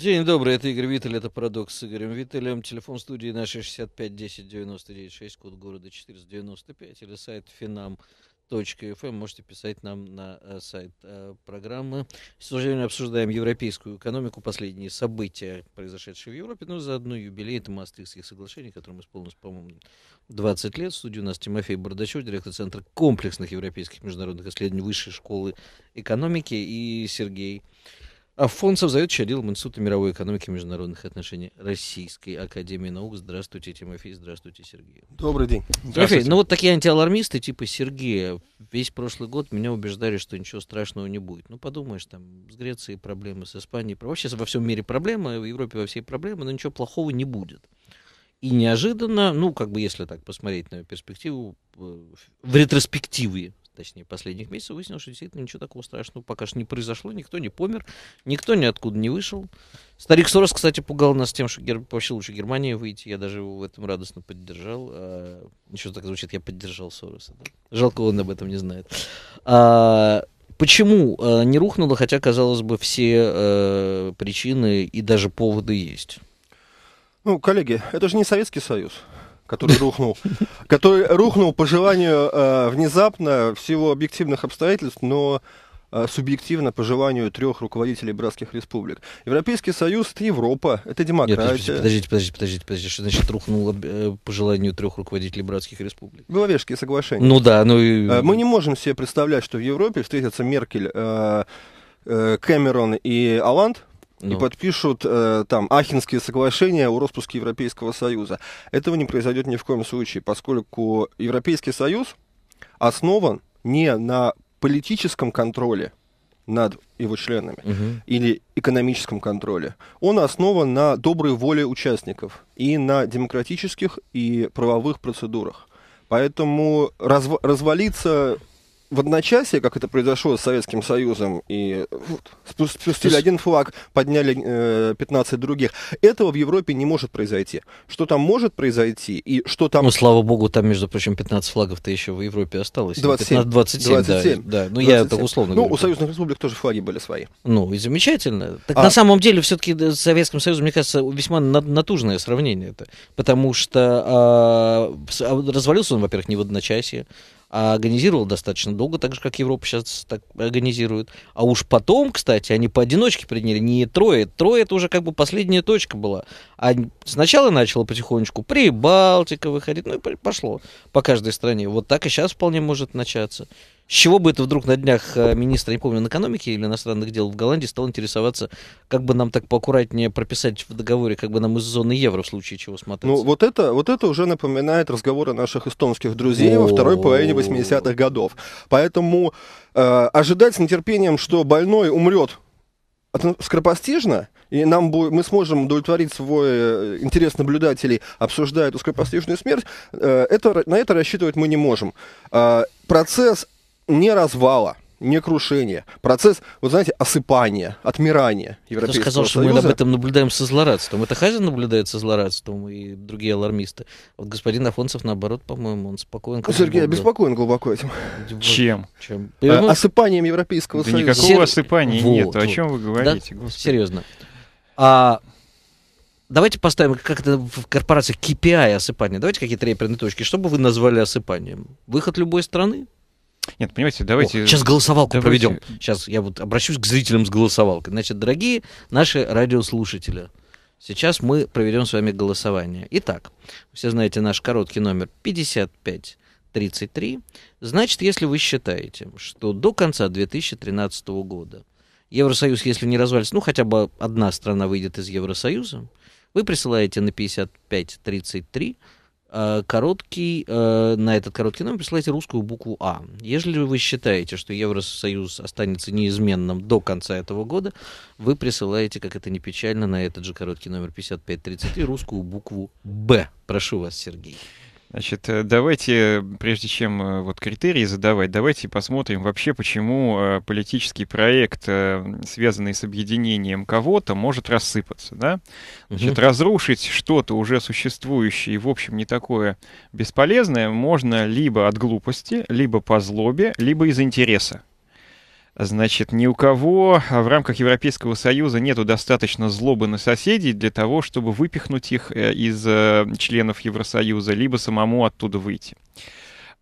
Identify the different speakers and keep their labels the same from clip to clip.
Speaker 1: День добрый, это Игорь Виттель, это «Парадокс» с Игорем Виттелем. Телефон студии нашей 65 10 99 6, код города 495 или сайт finam.fm. Эм. Можете писать нам на э, сайт э, программы. Сегодня мы обсуждаем европейскую экономику, последние события, произошедшие в Европе, но заодно юбилей это Мастрихских соглашений, которым исполнилось, по-моему, 20 лет. В студии у нас Тимофей Бордачев, директор Центра комплексных европейских международных исследований Высшей школы экономики и Сергей Афонсов, заведующий отделом Института мировой экономики и международных отношений Российской Академии Наук. Здравствуйте, Тимофей. Здравствуйте, Сергей. Добрый день. Тимофей, ну вот такие антиалармисты типа Сергея весь прошлый год меня убеждали, что ничего страшного не будет. Ну, подумаешь, там с Грецией проблемы, с Испанией. Вообще во всем мире проблемы, в Европе во всей проблемы, но ничего плохого не будет. И неожиданно, ну, как бы если так посмотреть на перспективу, э, в ретроспективе точнее, последних месяцев, выяснилось, что действительно ничего такого страшного пока что не произошло, никто не помер, никто ниоткуда не вышел. Старик Сорос, кстати, пугал нас тем, что гер... вообще лучше Германии выйти, я даже его в этом радостно поддержал. А... Ничего так звучит, я поддержал Сороса. Да? Жалко, он об этом не знает. А... Почему э, не рухнуло, хотя, казалось бы, все э, причины и даже поводы есть?
Speaker 2: Ну, коллеги, это же не Советский Союз который рухнул, который рухнул по желанию э, внезапно в силу объективных обстоятельств, но э, субъективно по желанию трех руководителей братских республик. Европейский Союз, это Европа, это демократия. Нет, подождите,
Speaker 1: подождите, подождите, подождите, что значит рухнуло э, по желанию трех руководителей братских республик? Беловежские соглашения. Ну да, ну и... Э, мы
Speaker 2: не можем себе представлять, что в Европе встретятся Меркель, э, э Кэмерон и Аланд, ну. и подпишут э, там Ахинские соглашения о распуске Европейского Союза. Этого не произойдет ни в коем случае, поскольку Европейский Союз основан не на политическом контроле над его членами угу. или экономическом контроле. Он основан на доброй воле участников и на демократических и правовых процедурах. Поэтому разв- развалиться в одночасье, как это произошло с Советским Союзом, и э, спустили один флаг, подняли э, 15 других, этого в Европе не может произойти. Что там может произойти и что там... Ну,
Speaker 1: слава богу, там, между прочим, 15 флагов-то еще в Европе осталось. 27. 15, 27, 27 да. да. Ну, 27. я это условно ну, говорю. Ну, у
Speaker 2: союзных республик тоже флаги были свои.
Speaker 1: Ну, и замечательно. Так а... на самом деле, все-таки с Советским Союзом, мне кажется, весьма натужное сравнение это. Потому что а, а, развалился он, во-первых, не в одночасье а организировал достаточно долго, так же, как Европа сейчас так организирует. А уж потом, кстати, они поодиночке приняли, не трое. Трое это уже как бы последняя точка была. А сначала начало потихонечку Прибалтика выходить, ну и пошло по каждой стране. Вот так и сейчас вполне может начаться. С чего бы это вдруг на днях э, министра, не помню, экономики или иностранных дел в Голландии стал интересоваться, как бы нам так поаккуратнее прописать в договоре, как бы нам из зоны евро в случае чего смотреть?
Speaker 2: Ну, вот это, вот это уже напоминает разговоры наших эстонских друзей во второй половине 80-х годов. Поэтому э, ожидать с нетерпением, что больной умрет ну, скоропостижно, и нам будет, мы сможем удовлетворить свой э, интерес наблюдателей, обсуждая эту скоропостижную смерть, э, это, на это рассчитывать мы не можем. Процесс не развала, не крушение. Процесс, вы знаете, осыпания, отмирания Европейского Кто сказал, Союза. что мы об этом
Speaker 1: наблюдаем со злорадством. Это Хазин наблюдает со злорадством и другие алармисты. Вот господин Афонцев, наоборот, по-моему, он спокоен. Сергей обеспокоен
Speaker 2: глубоко этим. Чем? Чем? А, э, осыпанием Европейского да Союза. Никакого
Speaker 1: Сер... осыпания вот, нет. Вот. О чем вы говорите? Да? Господи. Серьезно. А, давайте поставим, как то в корпорации KPI осыпание. Давайте какие-то реперные точки. Что бы вы назвали осыпанием? Выход любой страны? Нет, понимаете, давайте... О, сейчас голосовалку давайте... проведем. Сейчас я вот обращусь к зрителям с голосовалкой. Значит, дорогие наши радиослушатели, сейчас мы проведем с вами голосование. Итак, все знаете наш короткий номер 55 33. Значит, если вы считаете, что до конца 2013 года Евросоюз, если не развалится, ну хотя бы одна страна выйдет из Евросоюза, вы присылаете на 5533 Э, короткий, э, на этот короткий номер присылайте русскую букву А. Если вы считаете, что Евросоюз останется неизменным до конца этого года, вы присылаете, как это не печально, на этот же короткий номер 5533 русскую букву Б. Прошу вас, Сергей.
Speaker 3: Значит, э, давайте, э, прежде чем э, вот критерии задавать, давайте посмотрим вообще, почему политический проект, связанный с объединением кого-то, может рассыпаться, да? Значит, угу. разрушить что-то уже существующее и, в общем, не такое бесполезное можно либо от глупости, либо по злобе, либо из интереса. Значит, ни у кого а в рамках Европейского Союза нету достаточно злобы на соседей для того, чтобы выпихнуть их э, из э, членов Евросоюза, либо самому оттуда выйти.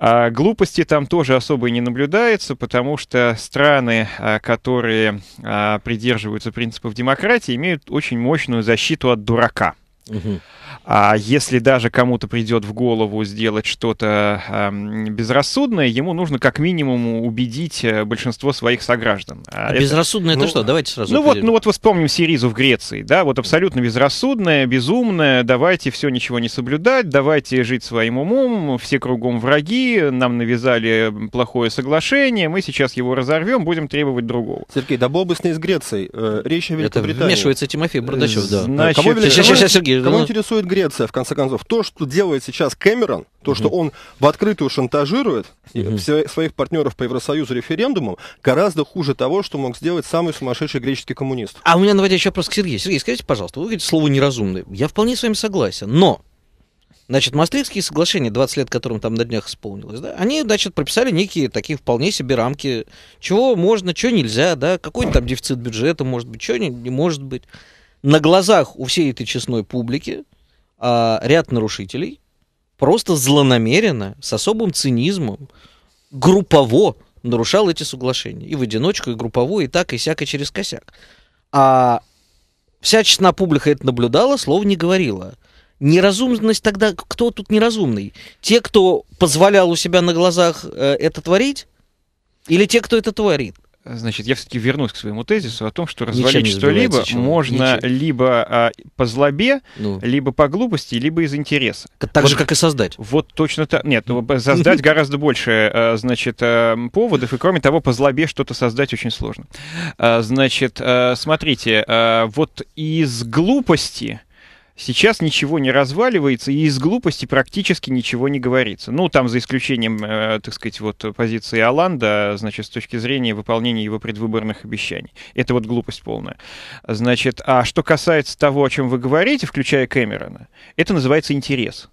Speaker 3: А глупости там тоже особо и не наблюдается, потому что страны, а, которые а, придерживаются принципов демократии, имеют очень мощную защиту от дурака. Угу. А если даже кому-то придет в голову сделать что-то э, безрассудное, ему нужно как минимум убедить э, большинство своих сограждан. А безрассудное это, это ну, что? Давайте сразу. Ну вот, ну вот вспомним Сиризу в Греции, да, вот абсолютно безрассудное, безумное. Давайте все ничего не соблюдать, давайте жить своим умом, все кругом враги, нам навязали плохое соглашение, мы сейчас его разорвем, будем требовать другого. Сергей, да бобысный из Греции, э, речь о Великобритании. Это вмешивается
Speaker 1: Тимофей Бардачев, да. Значит, кому, сейчас, сейчас, Сергей, кому ну,
Speaker 2: интересует шантажирует Греция, в конце концов. То, что делает сейчас Кэмерон, то, что он в открытую шантажирует э, своих партнеров по Евросоюзу референдумом,
Speaker 1: гораздо хуже того, что мог сделать самый сумасшедший греческий коммунист. А у меня наводящий вопрос к Сергею. Сергей, скажите, пожалуйста, вы говорите слово «неразумный». Я вполне с вами согласен, но Значит, Мастрихтские соглашения, 20 лет которым там на днях исполнилось, да, они, значит, прописали некие такие вполне себе рамки, чего можно, чего нельзя, да, какой там дефицит бюджета может быть, чего не, не может быть. На глазах у всей этой честной публики, а, ряд нарушителей просто злонамеренно, с особым цинизмом, группово нарушал эти соглашения. И в одиночку, и группово, и так, и всяко через косяк. А вся честная публика это наблюдала, слов не говорила. Неразумность тогда, кто тут неразумный? Те, кто позволял у себя на глазах э, это творить, или те, кто это творит?
Speaker 3: Значит, я все-таки вернусь к своему тезису о том, что развалить что-либо можно Ничего. либо а, по злобе, ну. либо по глупости, либо из интереса. Так вот, же, как и создать. Вот точно так. Нет, ну. создать гораздо больше, э, значит, э, поводов, и кроме того, по злобе что-то создать очень сложно. Э, значит, смотрите, вот из глупости Сейчас ничего не разваливается, и из глупости практически ничего не говорится. Ну, там за исключением, э, так сказать, вот позиции Аланда, значит, с точки зрения выполнения его предвыборных обещаний. Это вот глупость полная. Значит, а что касается того, о чем вы говорите, включая Кэмерона, это называется интерес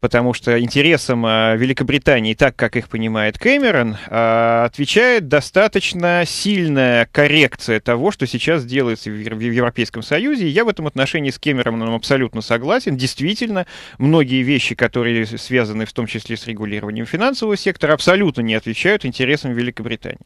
Speaker 3: потому что интересам а, Великобритании, так как их понимает Кэмерон, а, отвечает достаточно сильная коррекция того, что сейчас делается в Европейском Союзе. я в этом отношении с Кэмероном абсолютно согласен. Действительно, многие вещи, которые связаны в том числе с регулированием финансового сектора, абсолютно не отвечают интересам Великобритании.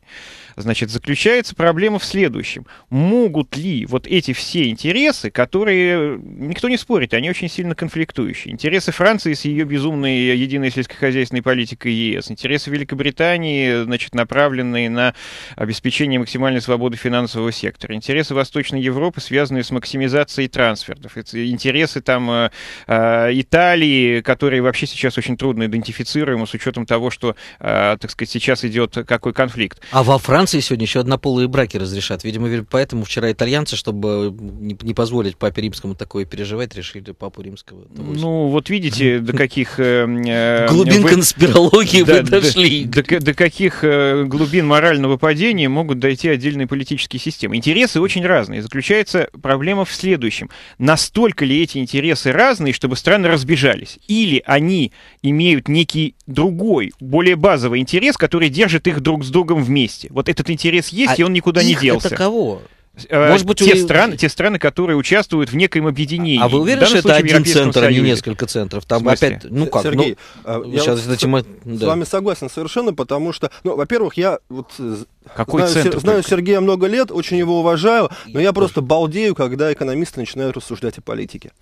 Speaker 3: Значит, заключается проблема в следующем. Могут ли вот эти все интересы, которые, э, никто не спорит, они очень сильно конфликтующие. Интересы Франции с ее безумной единой сельскохозяйственной политикой ЕС, интересы Великобритании, значит, направленные на обеспечение максимальной свободы финансового сектора, интересы Восточной Европы, связанные с максимизацией трансфертов, интересы там э, э, Италии, которые вообще сейчас очень трудно идентифицируемы с учетом того, что, так сказать, сейчас идет какой конфликт.
Speaker 1: А во Франции Франции сегодня еще однополые браки разрешат. Видимо, поэтому вчера итальянцы, чтобы не позволить папе римскому такое переживать, решили папу римского.
Speaker 3: Ну, вот видите, до каких... Э, э, глубин конспирологии вы дошли. До каких э, глубин морального падения могут дойти отдельные политические системы. Интересы очень разные. Заключается проблема в следующем. Настолько ли эти интересы разные, чтобы страны разбежались? Или они имеют некий другой, более базовый интерес, который держит их друг с другом вместе. Вот этот интерес есть, а и он никуда не делся. Это кого?
Speaker 1: Э, Может быть, те, вы... страны,
Speaker 3: те страны, которые участвуют в некоем объединении. А вы уверены, что это один центр, а не несколько центров? Там опять, ну как, ну, Сергей, ну, я сейчас вот этим... с, да. с вами
Speaker 2: согласен совершенно, потому что, ну, во-первых, я вот э,
Speaker 3: Какой знаю, центр, знаю
Speaker 2: Сергея много лет, очень его уважаю, но я просто балдею, когда экономисты начинают рассуждать о политике.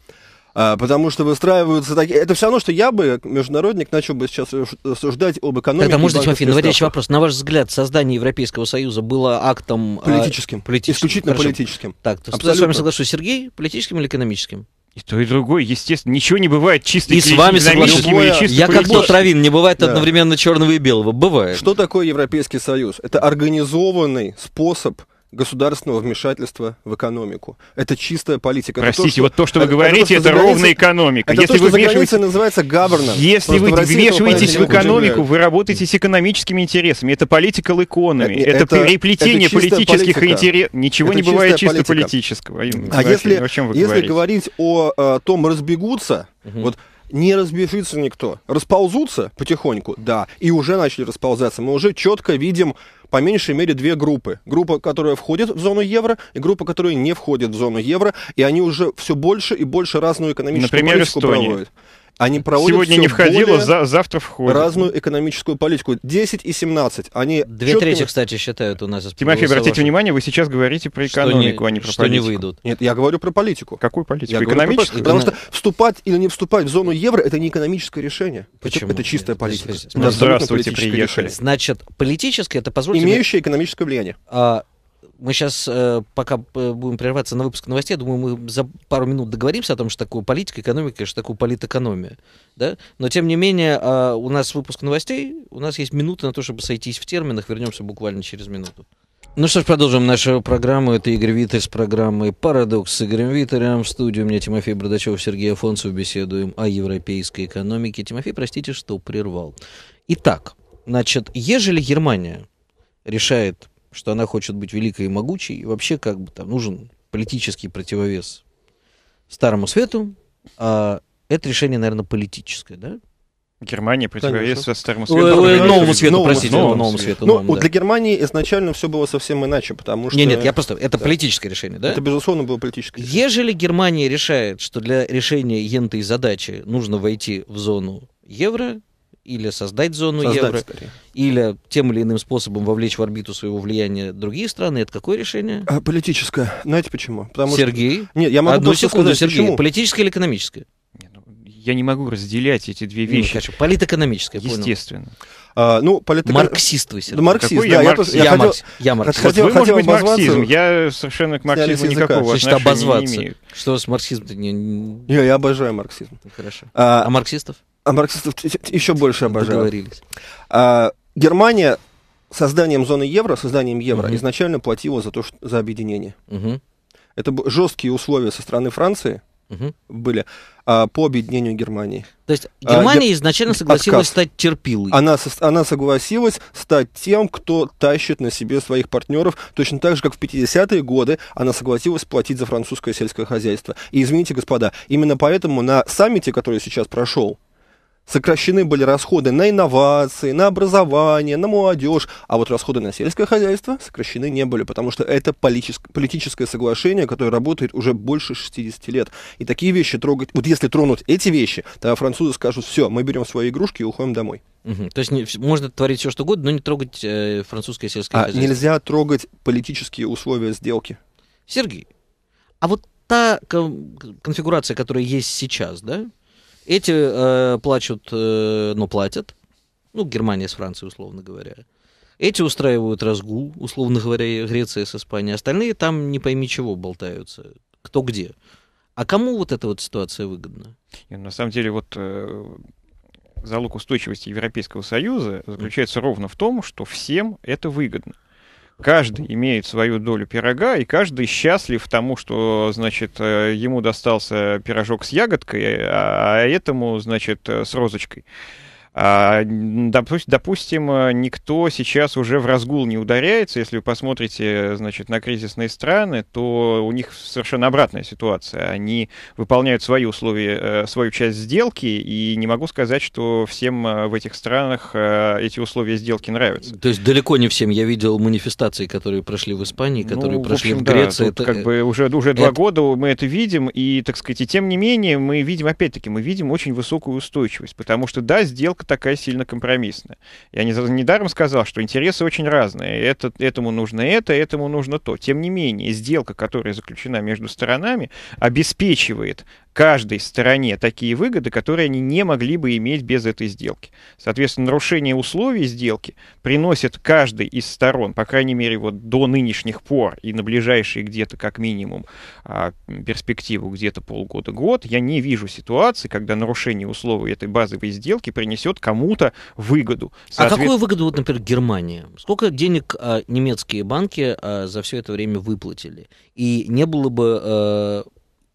Speaker 2: А, потому что выстраиваются такие... Это все равно, что я бы, международник, начал бы сейчас рассуждать об экономике. Тогда, может быть, наводящий
Speaker 1: вопрос. На ваш взгляд, создание Европейского Союза было актом... А, политическим. А, политическим. Исключительно Хорошо. политическим. Так, то Абсолютно. с вами соглашусь. Сергей, политическим или экономическим? И то, и другое, естественно, ничего не бывает чисто И с вами соглашусь.
Speaker 3: Я
Speaker 2: как тот Равин, не бывает да.
Speaker 1: одновременно черного и белого. Бывает. Что
Speaker 2: такое Европейский Союз? Это организованный способ государственного вмешательства в экономику. Это чистая политика.
Speaker 3: Простите, это то, что, вот то, что вы это, говорите, это, то, это ровно экономика. Это если то, вы что вмешиваете... за
Speaker 2: называется governance. Если Просто вы вмешиваетесь в экономику,
Speaker 3: вы работаете с экономическими интересами. Это политика economy. Э, э, это, это переплетение это политических интересов. Ничего это не бывает чисто политика. политического. А если, если
Speaker 2: говорить о, о э, том, разбегутся, угу. вот не разбежится никто. Расползутся потихоньку, да, и уже начали расползаться. Мы уже четко видим по меньшей мере две группы. Группа, которая входит в зону евро, и группа, которая не входит в зону евро, и они уже все больше и больше разную экономическую Например, политику Эстония. проводят. Они проводят Сегодня не входило, за, завтра входит. Разную экономическую политику. 10 и 17. Они Две четко... трети,
Speaker 1: кстати, считают у нас. Тимофей, обратите вашего.
Speaker 2: внимание, вы сейчас говорите про экономику, не, а не про что политику. не выйдут.
Speaker 1: Нет, я говорю про политику.
Speaker 3: Какую политику? Я экономическую? Потому что
Speaker 2: вступать или не вступать в зону евро, это не экономическое решение. Почему? Это, это
Speaker 3: чистая политика.
Speaker 1: здравствуйте, приехали. Решение. Значит, политическое это позволит. Имеющее мне... экономическое влияние. А, мы сейчас, э, пока э, будем прерваться на выпуск новостей, думаю, мы за пару минут договоримся о том, что такое политика, экономика, что такое политэкономия. Да? Но, тем не менее, а, у нас выпуск новостей, у нас есть минута на то, чтобы сойтись в терминах, вернемся буквально через минуту. Ну что ж, продолжим нашу программу. Это Игорь Виттель с программой «Парадокс» с Игорем Виттелем. В студии у меня Тимофей Бродачев, Сергей Афонцев. Беседуем о европейской экономике. Тимофей, простите, что прервал. Итак, значит, ежели Германия решает что она хочет быть великой и могучей, и вообще как бы там нужен политический противовес Старому Свету, а это решение, наверное, политическое, да?
Speaker 3: Германия противовес старому свету. Ой, ой, новому свету, новому, простите, новому, новому свету. Ну, новому, да. для
Speaker 1: Германии изначально
Speaker 2: все было совсем иначе, потому что... Нет, нет, я просто... Это да. политическое решение, да? Это, безусловно, было политическое
Speaker 1: решение. Ежели Германия решает, что для решения ентой задачи нужно войти в зону евро, или создать зону создать евро, скорее. или тем или иным способом вовлечь в орбиту своего влияния другие страны. Это какое решение?
Speaker 2: А, политическое. Знаете почему? Потому Сергей? Что... Нет, я могу
Speaker 1: Одну секунду, сказать, Сергей. Почему? Политическое или экономическое? Ну, я не могу разделять эти две ну, вещи. Ну, конечно,
Speaker 3: политэкономическое, естественно. Понял. А, ну, политэко... Марксист вы, Сергей. Да, марксист, Какой да, я, марксист? Я, я, хотел... маркс... я марксист. Хотел, вот вы, хотел может быть, обозваться... марксизм. Я совершенно к марксизму никакого Значит, отношения обозваться. не имею.
Speaker 1: Что с марксизмом? Не... я, я обожаю марксизм. Хорошо. А, а марксистов? А марксистов
Speaker 2: еще больше обожаю. Договорились. А, Германия созданием зоны евро, созданием евро, угу. изначально платила за, то, что, за объединение. Угу. Это жесткие условия со стороны Франции угу. были а, по объединению Германии. То есть а, Германия а, изначально согласилась отказ. стать терпилой. Она, она согласилась стать тем, кто тащит на себе своих партнеров, точно так же, как в 50-е годы она согласилась платить за французское сельское хозяйство. И извините, господа, именно поэтому на саммите, который сейчас прошел, Сокращены были расходы на инновации, на образование, на молодежь, а вот расходы на сельское хозяйство сокращены не были, потому что это политическое соглашение, которое работает уже больше 60 лет. И такие вещи трогать, вот если тронут эти вещи, то французы скажут, все, мы берем свои игрушки и уходим домой.
Speaker 1: Угу. То есть не, можно творить все, что угодно, но не трогать э, французское сельское а хозяйство. Нельзя трогать политические условия сделки. Сергей, а вот та конфигурация, которая есть сейчас, да, эти э, плачут, э, ну, платят. Ну, Германия с Францией, условно говоря. Эти устраивают разгул, условно говоря, Греция с Испанией. Остальные там не пойми чего болтаются. Кто где. А кому вот эта вот ситуация выгодна? И, ну, на самом деле, вот э,
Speaker 3: залог устойчивости Европейского Союза заключается mm. ровно в том, что всем это выгодно. Каждый имеет свою долю пирога, и каждый счастлив тому, что, значит, э, ему достался пирожок с ягодкой, а, а этому, значит, э, с розочкой. А, допустим, э, никто сейчас уже в разгул не ударяется. Если вы посмотрите значит, на кризисные страны, то у них совершенно обратная ситуация. Они выполняют свои условия, э, свою часть сделки, и не могу сказать, что всем э, в этих странах эти условия сделки нравятся.
Speaker 1: То есть далеко не всем. Я видел манифестации, которые прошли в Испании, ну, которые ну, прошли в, общем, в Греции. Да, это... как бы уже, уже это... два
Speaker 3: года мы это видим, и, так сказать, и тем не менее мы видим, опять-таки, мы видим очень высокую устойчивость, потому что, да, сделка такая сильно компромиссная. Я не, недаром сказал, что интересы очень разные. Это, этому нужно это, этому нужно то. Тем не менее, сделка, которая заключена между сторонами, обеспечивает каждой стороне такие выгоды, которые они не могли бы иметь без этой сделки. Соответственно, нарушение условий сделки приносит каждой из сторон, по крайней мере, вот до нынешних пор и на ближайшие где-то как минимум а, перспективу где-то полгода-год, я не вижу ситуации, когда нарушение условий этой базовой сделки принесет кому-то выгоду.
Speaker 1: А Соответ... А какую выгоду,
Speaker 3: вот, например, Германия?
Speaker 1: Сколько денег а, немецкие банки за все это время выплатили? И не было бы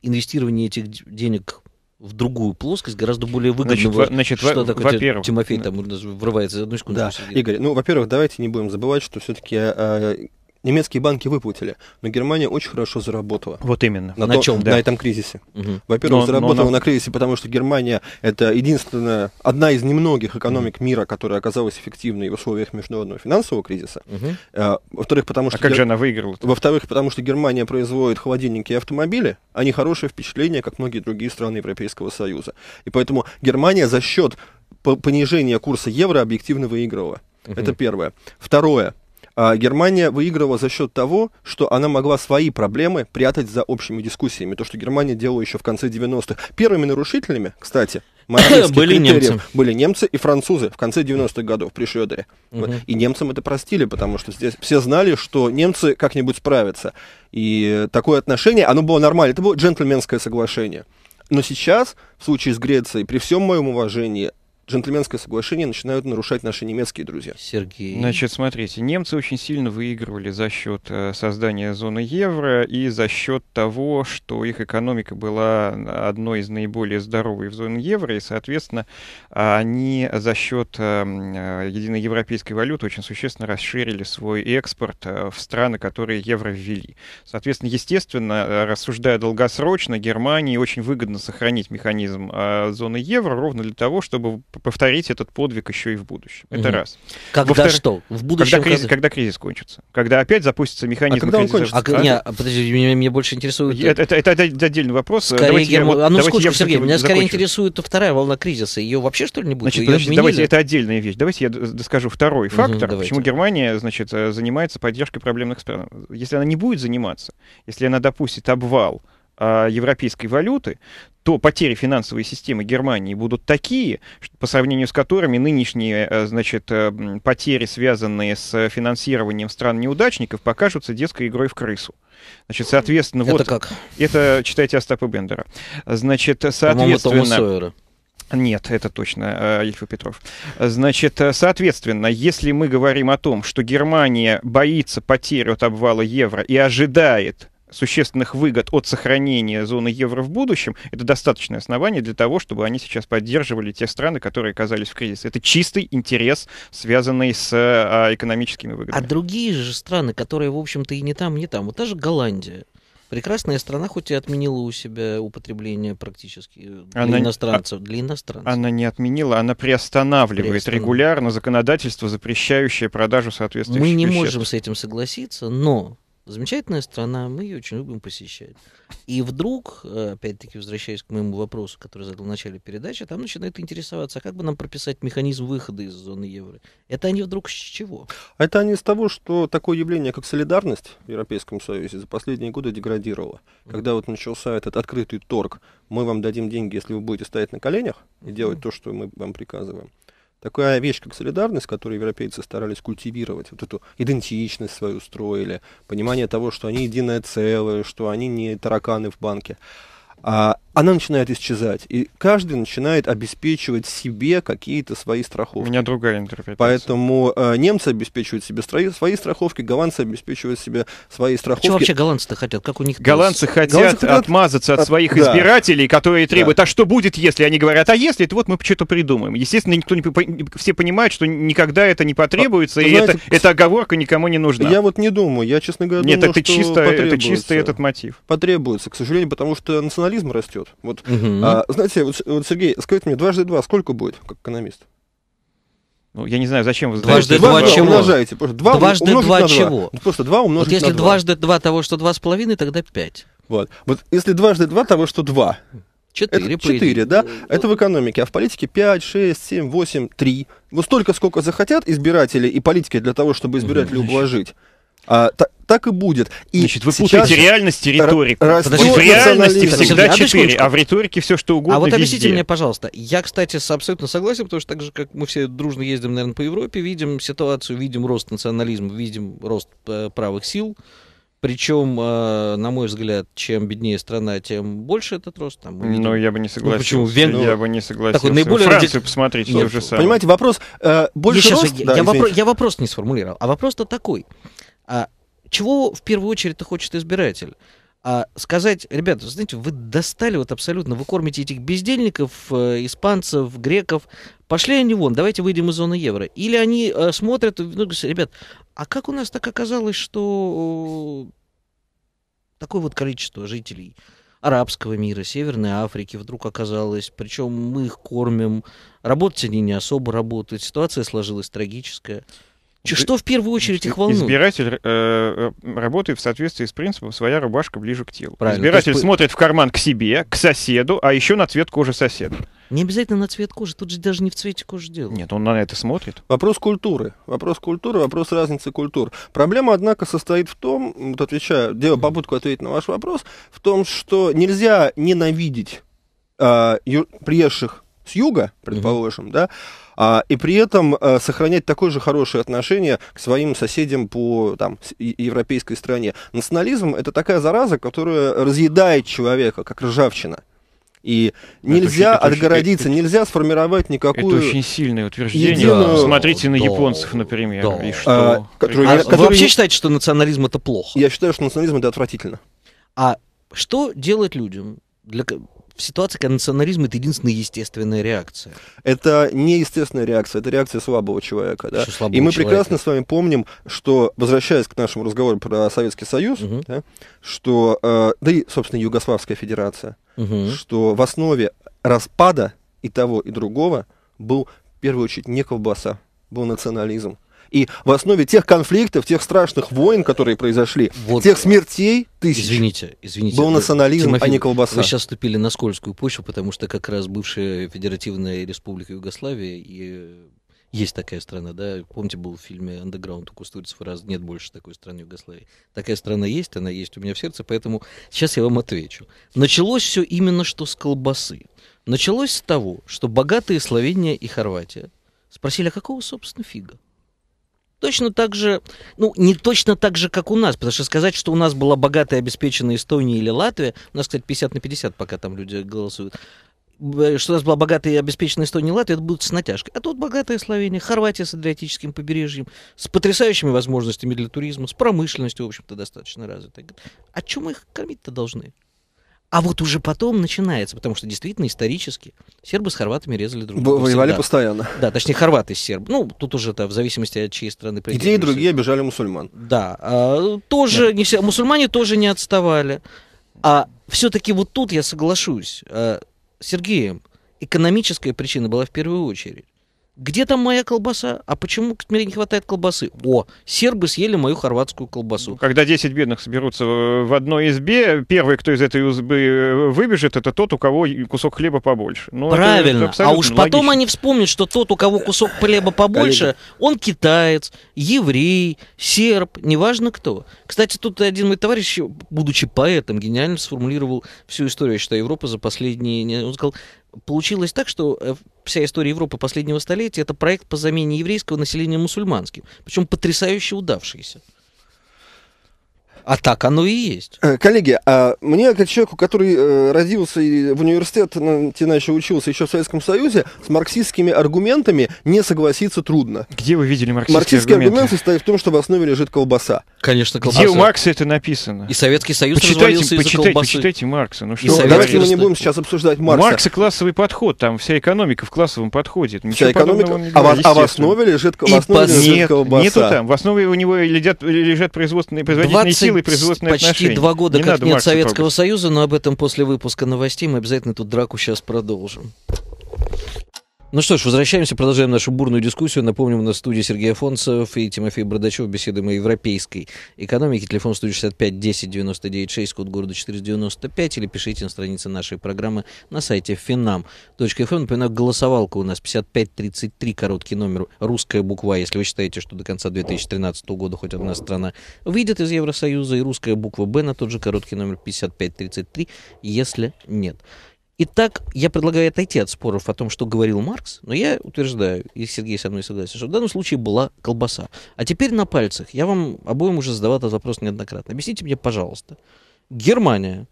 Speaker 1: инвестирование этих денег в другую плоскость гораздо более выгодно. Значит, значит что во, такое во Тимофей там врывается
Speaker 2: одну секунду. Да, Игорь, ну, во-первых, давайте не будем забывать, что все-таки э, а, немецкие банки выплатили, но Германия очень хорошо заработала.
Speaker 3: Вот именно. На, на, том, чем, да. на этом
Speaker 2: кризисе. Угу. Во-первых, но, заработала но, но... на кризисе, потому что Германия это единственная, одна из немногих экономик угу. мира, которая оказалась эффективной в условиях международного финансового кризиса. Угу. во-вторых, потому а что... А как Гер... же она выиграла? Во-вторых, потому что Германия производит холодильники и автомобили, они не хорошее впечатление, как многие другие страны Европейского Союза. И поэтому Германия за счет понижения курса евро объективно выигрывала. Угу. Это первое. Второе. А Германия выигрывала за счет того, что она могла свои проблемы прятать за общими дискуссиями. То, что Германия делала еще в конце 90-х. Первыми нарушителями, кстати, были немцы. были немцы и французы в конце 90-х годов при Шредере. Угу. Вот. И немцам это простили, потому что здесь все знали, что немцы как-нибудь справятся. И такое отношение, оно было нормально. Это было джентльменское соглашение. Но сейчас, в случае с Грецией, при всем моем уважении, джентльменское соглашение начинают нарушать наши немецкие друзья. Сергей. Значит,
Speaker 3: смотрите, немцы очень сильно выигрывали за счет э, создания зоны евро и за счет того, что их экономика была одной из наиболее здоровых в зоне евро, и, соответственно, они за счет э, э, единой европейской валюты очень существенно расширили свой экспорт в страны, которые евро ввели. Соответственно, естественно, рассуждая долгосрочно, Германии очень выгодно сохранить механизм зоны евро ровно для того, чтобы повторить этот подвиг еще и в будущем. Это угу. раз. Когда Во-вторых, что? В будущем? Когда кризис, когда... кризис кончится. Когда опять запустится
Speaker 1: механизм а когда он а кончится? А, не, подожди, меня, меня больше интересует... Это, это, это, это отдельный вопрос. Скорее, давайте я, вот, а ну, давайте сколько, Сергей, меня скорее интересует вторая волна кризиса. Ее вообще, что ли, не будет? Значит, подожди, давайте, это
Speaker 3: отдельная вещь. Давайте я доскажу второй фактор, давайте. почему Германия, значит, э, занимается поддержкой проблемных стран. Если она не будет заниматься, если она допустит обвал э, европейской валюты, то потери финансовой системы Германии будут такие, по сравнению с которыми нынешние э, значит, э, потери, связанные с финансированием стран-неудачников, покажутся детской игрой в крысу. Значит, соответственно, это вот... Это как? Это, читайте Остапа Бендера. Значит, э, соответственно... Нет, это точно, Ильфа Петров. Значит, соответственно, если мы говорим о том, что Германия боится потери от обвала евро и ожидает существенных выгод от сохранения зоны евро в будущем, это достаточное основание для того, чтобы они сейчас поддерживали те страны, которые оказались в
Speaker 1: кризисе. Это чистый интерес, связанный с а, экономическими выгодами. А другие же страны, которые, в общем-то, и не там, и не там, вот та же Голландия, Прекрасная страна, хоть и отменила у себя употребление практически для она, иностранцев. А для иностранцев.
Speaker 3: Она не отменила, она приостанавливает, приостанавливает. регулярно законодательство, запрещающее продажу соответствующих Мы не веществ. можем с этим
Speaker 1: согласиться, но Замечательная страна, мы ее очень любим посещать. И вдруг, э, опять-таки, возвращаясь к моему вопросу, который задал в начале передачи, там начинают интересоваться, а как бы нам прописать механизм выхода из зоны евро? Это они вдруг с чего?
Speaker 2: Это они с того, что такое явление, как солидарность в Европейском Союзе за последние годы деградировало. Когда вот начался этот открытый торг, мы вам дадим деньги, если вы будете стоять на коленях и делать то, что мы вам приказываем такая вещь, как солидарность, которую европейцы старались культивировать, вот эту идентичность свою строили, понимание того, что они единое целое, что они не тараканы в банке. А она начинает исчезать. И каждый начинает обеспечивать себе какие-то свои страховки. У меня другая интерпретация. Поэтому э, немцы обеспечивают себе строи, свои страховки, голландцы
Speaker 3: обеспечивают себе свои страховки. Что вообще
Speaker 1: голландцы-то хотят? Как у них голландцы, хотят, голландцы хотят отмазаться от, от своих да. избирателей,
Speaker 3: которые требуют, да. а что будет, если? Они говорят, а если, это вот мы что-то придумаем. Естественно, никто не, все понимают, что никогда это не потребуется, а, и знаете, это, эта оговорка никому не нужна. Я вот не думаю, я, честно говоря, Нет, думаю, это, чисто, это чисто этот
Speaker 2: мотив. Потребуется, к сожалению, потому что национализм растет вперед. Вот, угу. а, знаете, вот, вот, Сергей, скажите мне, дважды два сколько будет, как экономист?
Speaker 3: Ну, я не знаю, зачем вы Дважды два, два чего? Умножаете, просто два дважды умножить два на чего? Два. Ну, просто два умножить вот если на дважды
Speaker 1: два того, что два с половиной, тогда пять.
Speaker 3: Вот. Вот если дважды два того,
Speaker 2: что два, четыре, четыре, 4 да? Это в экономике. А в политике пять, шесть, семь, восемь, три. Вот столько, сколько захотят избиратели и политики для того, чтобы избиратели угу, уважить. А, та, так и будет. И Значит, вы путаете реальность и риторику. Р- Подожди, в реальности всегда
Speaker 1: четыре, а в
Speaker 3: риторике все что угодно. А вот объясните везде. мне,
Speaker 1: пожалуйста. Я, кстати, абсолютно согласен, потому что так же, как мы все дружно ездим, наверное, по Европе, видим ситуацию, видим рост национализма, видим рост э, правых сил. Причем, э, на мой взгляд, чем беднее страна, тем больше этот рост. Там, видим. Но ну, я бы не ну, согласился. Ну, почему? Вен... Я бы не согласился. Так, вот, наиболее... Францию посмотрите, Нет, то же самое. Понимаете, вопрос э, больше я, рост... я, да, я, вопро- я вопрос не сформулировал, а вопрос-то такой. А чего в первую очередь хочет избиратель? а сказать, ребята, знаете, вы достали вот абсолютно, вы кормите этих бездельников, э, испанцев, греков, пошли они вон, давайте выйдем из зоны евро. Или они э, смотрят, ну, говорят, ребят, а как у нас так оказалось, что э, такое вот количество жителей арабского мира, Северной Африки вдруг оказалось, причем мы их кормим, работать они не особо работают, ситуация сложилась трагическая. Что в первую очередь их волнует?
Speaker 3: Избиратель э, э, работает в соответствии с принципом «своя рубашка ближе к телу». Правильно. Избиратель есть... смотрит в карман к себе, к соседу, а еще на цвет кожи соседа.
Speaker 1: Не обязательно на цвет кожи, тут же даже не в цвете кожи
Speaker 2: дело. Нет, он на это смотрит. Вопрос культуры. Вопрос культуры, вопрос разницы культур. Проблема, однако, состоит в том, вот отвечаю, делаю попытку ответить на ваш вопрос, в том, что нельзя ненавидеть э, приезжих с юга, предположим, mm-hmm. да, а, и при этом а, сохранять такое же хорошее отношение к своим соседям по там, европейской стране. Национализм это такая зараза, которая разъедает человека, как ржавчина. И нельзя это очень, отгородиться, это, очень, нельзя сформировать никакую... Это очень
Speaker 1: сильное утверждение. Единую... Да, Смотрите на да, японцев, например. Да. И что... а, который, а я, который... Вы вообще считаете, что национализм это плохо? Я считаю, что национализм это отвратительно. А что делать людям? Для в ситуации, когда национализм — это единственная естественная реакция. Это не естественная
Speaker 2: реакция, это реакция слабого человека. Да? Слабого и мы человека. прекрасно с вами помним, что, возвращаясь к нашему разговору про Советский Союз, угу. да, что, э, да и, собственно, Югославская Федерация, угу. что в основе распада и того, и другого был, в первую очередь, не колбаса, был национализм. И в основе тех конфликтов, тех страшных войн, которые произошли, вот. тех смертей
Speaker 1: тысяч. Извините,
Speaker 2: извините. Был национализм, Тимофей, а не колбаса. Вы сейчас
Speaker 1: вступили на скользкую почву, потому что как раз бывшая Федеративная Республика Югославия и есть такая страна, да, помните, был в фильме «Андеграунд» у Кустурица фраз «Нет больше такой страны Югославии». Такая страна есть, она есть у меня в сердце, поэтому сейчас я вам отвечу. Началось все именно что с колбасы. Началось с того, что богатые Словения и Хорватия спросили, а какого, собственно, фига? Точно так же, ну, не точно так же, как у нас, потому что сказать, что у нас была богатая, обеспеченная Эстония или Латвия, у нас, кстати, 50 на 50 пока там люди голосуют, что у нас была богатая и обеспеченная Эстония и Латвия, это будет с натяжкой. А тут богатая Словения, Хорватия с Адриатическим побережьем, с потрясающими возможностями для туризма, с промышленностью, в общем-то, достаточно развитой. А чем мы их кормить-то должны? А вот уже потом начинается, потому что действительно исторически сербы с хорватами резали друг друга. Воевали всегда. постоянно. Да, точнее хорваты с сербами. Ну, тут уже это в зависимости от чьей страны. И те, и другие обижали мусульман. Да, а, тоже да. не все, мусульмане тоже не отставали. А все-таки вот тут я соглашусь а, Сергеем, экономическая причина была в первую очередь где там моя колбаса? А почему мне не хватает колбасы? О, сербы съели мою хорватскую колбасу. Ну, когда 10 бедных соберутся в одной избе, первый, кто из этой избы э, выбежит,
Speaker 3: это тот, у кого кусок хлеба побольше. Ну, Правильно. Это, это а уж логично. потом
Speaker 1: они вспомнят, что тот, у кого кусок хлеба побольше, Коллега. он китаец, еврей, серб, неважно кто. Кстати, тут один мой товарищ, будучи поэтом, гениально сформулировал всю историю, я считаю, Европы за последние... Он сказал, получилось так, что э, вся история Европы последнего столетия, это проект по замене еврейского населения мусульманским, причем потрясающе удавшийся. А так оно и есть.
Speaker 2: Э, коллеги, а мне, как человеку, который э, родился и в университет, иначе учился еще в Советском Союзе, с марксистскими аргументами не согласиться трудно.
Speaker 3: Где вы видели марксистские, аргументы? Марксистские аргументы
Speaker 2: состоят в том, что в основе лежит колбаса. Конечно,
Speaker 3: колбаса. Где у Маркса это написано? И Советский Союз
Speaker 2: почитайте, развалился почитайте, из-за колбасы. Почитайте Маркса. Ну, что ну, Давайте
Speaker 3: мы не будем сейчас обсуждать Маркса. Маркс и классовый подход, там вся экономика в классовом подходе. Ничего вся экономика, а, в, а в основе лежит, в основе лежит нет, колбаса. Нету там, в основе у него лежат, лежат производственные производительные силы силы производственные почти отношения. Почти два года не как нет Советского трогать.
Speaker 1: Союза, но об этом после выпуска новостей мы обязательно эту драку сейчас продолжим. Ну что ж, возвращаемся, продолжаем нашу бурную дискуссию. Напомним, у нас в студии Сергей Афонцев и Тимофей Бродачев. Беседуем о европейской экономике. Телефон 165 10 99 6, код города 495. Или пишите на странице нашей программы на сайте finam.fm. Эм. Напоминаю, голосовалка у нас 5533, короткий номер, русская буква. А. Если вы считаете, что до конца 2013 года хоть одна страна выйдет из Евросоюза, и русская буква «Б» на тот же короткий номер 5533, если нет. Итак, я предлагаю отойти от споров о том, что говорил Маркс, но я утверждаю, и Сергей со мной согласен, что в данном случае была колбаса. А теперь на пальцах. Я вам обоим уже задавал этот вопрос неоднократно. Объясните мне, пожалуйста, Германия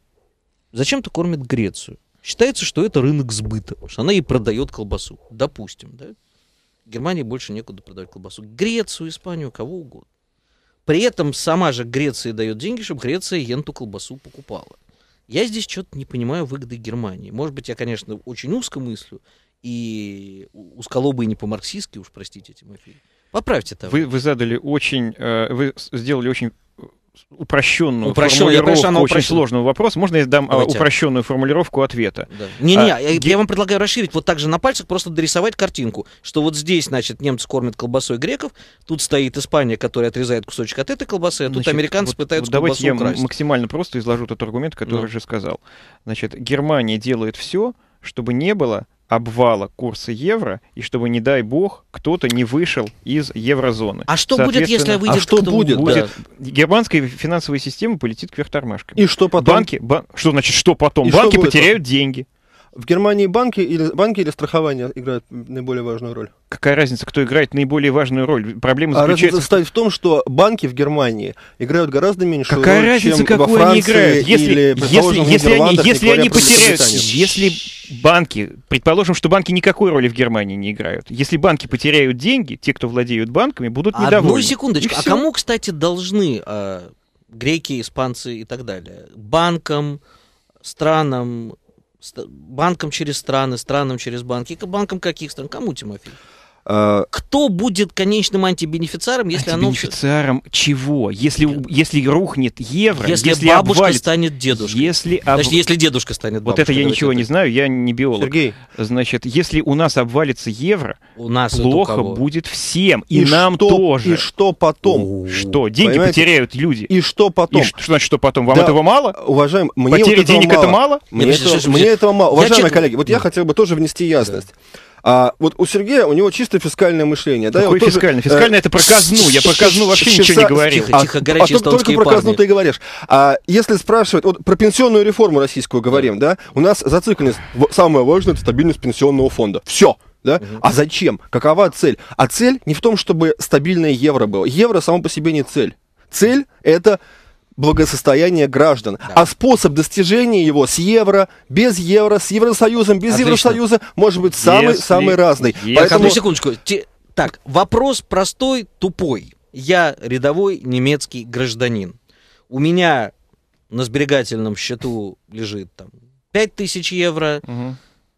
Speaker 1: зачем-то кормит Грецию. Считается, что это рынок сбыта, что она и продает колбасу. Допустим, да? Германии больше некуда продавать колбасу. Грецию, Испанию, кого угодно. При этом сама же Греция дает деньги, чтобы Греция енту колбасу покупала. Я здесь что-то не понимаю выгоды Германии. Может быть, я, конечно, очень узко мыслю, и узколобые не по-марксистски, уж простите, Тимофей. Поправьте это. Вы,
Speaker 3: вы задали очень, э, вы сделали очень э,
Speaker 1: упрощенную, упрощенную формулировку конечно, очень сложного вопроса. Можно я
Speaker 3: дам а, Давайте. упрощенную формулировку
Speaker 1: ответа? Не-не, да. а, я, ге... я вам предлагаю расширить вот так же на пальцах, просто дорисовать картинку, что вот здесь, значит, немцы кормят колбасой греков, тут стоит Испания, которая отрезает кусочек от этой колбасы, а тут значит, американцы вот, пытаются вот колбасу Давайте украсть. я
Speaker 3: максимально просто изложу тот аргумент, который да. Ну. уже сказал. Значит, Германия делает все, чтобы не было обвала курса евро, и чтобы, не дай бог, кто-то не вышел из еврозоны. А что будет, если выйдет а что кто будет? будет да. Германская финансовая система полетит кверх тормашками. И что потом? Банки, бан... что значит, что потом? И Банки что потеряют
Speaker 2: деньги. В Германии банки или, банки или страхование играют наиболее важную роль?
Speaker 3: Какая разница, кто играет наиболее важную роль? Проблема а заключается... А разница состоит в том, что банки в Германии
Speaker 2: играют гораздо меньше роль, разница, чем какую во Франции они играют? Если, или, если, если они, если они потеряют...
Speaker 3: Если банки... Предположим, что банки никакой роли в Германии не играют. Если банки потеряют деньги, те, кто владеют банками, будут Одну недовольны. Одну секундочку. А кому,
Speaker 1: кстати, должны э, греки, испанцы и так далее? Банкам, странам, Банкам через страны, странам через банки, банкам каких стран? Кому, Тимофей? Э, Кто будет конечным антибенефициаром, если оно...
Speaker 3: Антибенефициаром чего? Если, если рухнет евро, если, если бабушка обвалит...
Speaker 1: станет дедушкой. Если об... Значит, если дедушка станет бабушкой. Вот это я ничего это... не
Speaker 3: знаю, я не биолог. Сергей. Значит, если у нас обвалится евро, у нас плохо у будет всем, и, и нам что, тоже. И что потом? Что? Деньги Понимаете? потеряют люди. И что потом? И что, значит, что потом? Вам да. этого мало? Уважаемые мне потеря вот этого денег мало. это мало? Мне, Нет, это, мне этого мало. Уважаемые я коллеги, вот я
Speaker 2: хотел бы тоже внести ясность. Да. А вот у Сергея, у него чисто фискальное мышление. Да? Какое фискальное? фискальное э, это про казну. Я про казну вообще часа, ничего не говорил. Тихо, тихо, а горячие а, а только про казну ты и говоришь. А если спрашивать, вот про пенсионную реформу российскую говорим, да? У нас зацикленность, самое важное, это стабильность пенсионного фонда. Все. Да? Угу. А зачем? Какова цель? А цель не в том, чтобы стабильное евро было. Евро само по себе не цель. Цель это благосостояние граждан. Да. А способ достижения его с евро, без евро, с Евросоюзом, без Отлично. Евросоюза может быть самый, Если... самый разный. Если... Поэтому... Одну секундочку.
Speaker 1: Те... Так, вопрос простой, тупой. Я рядовой немецкий гражданин. У меня на сберегательном счету лежит там 5000 евро, угу.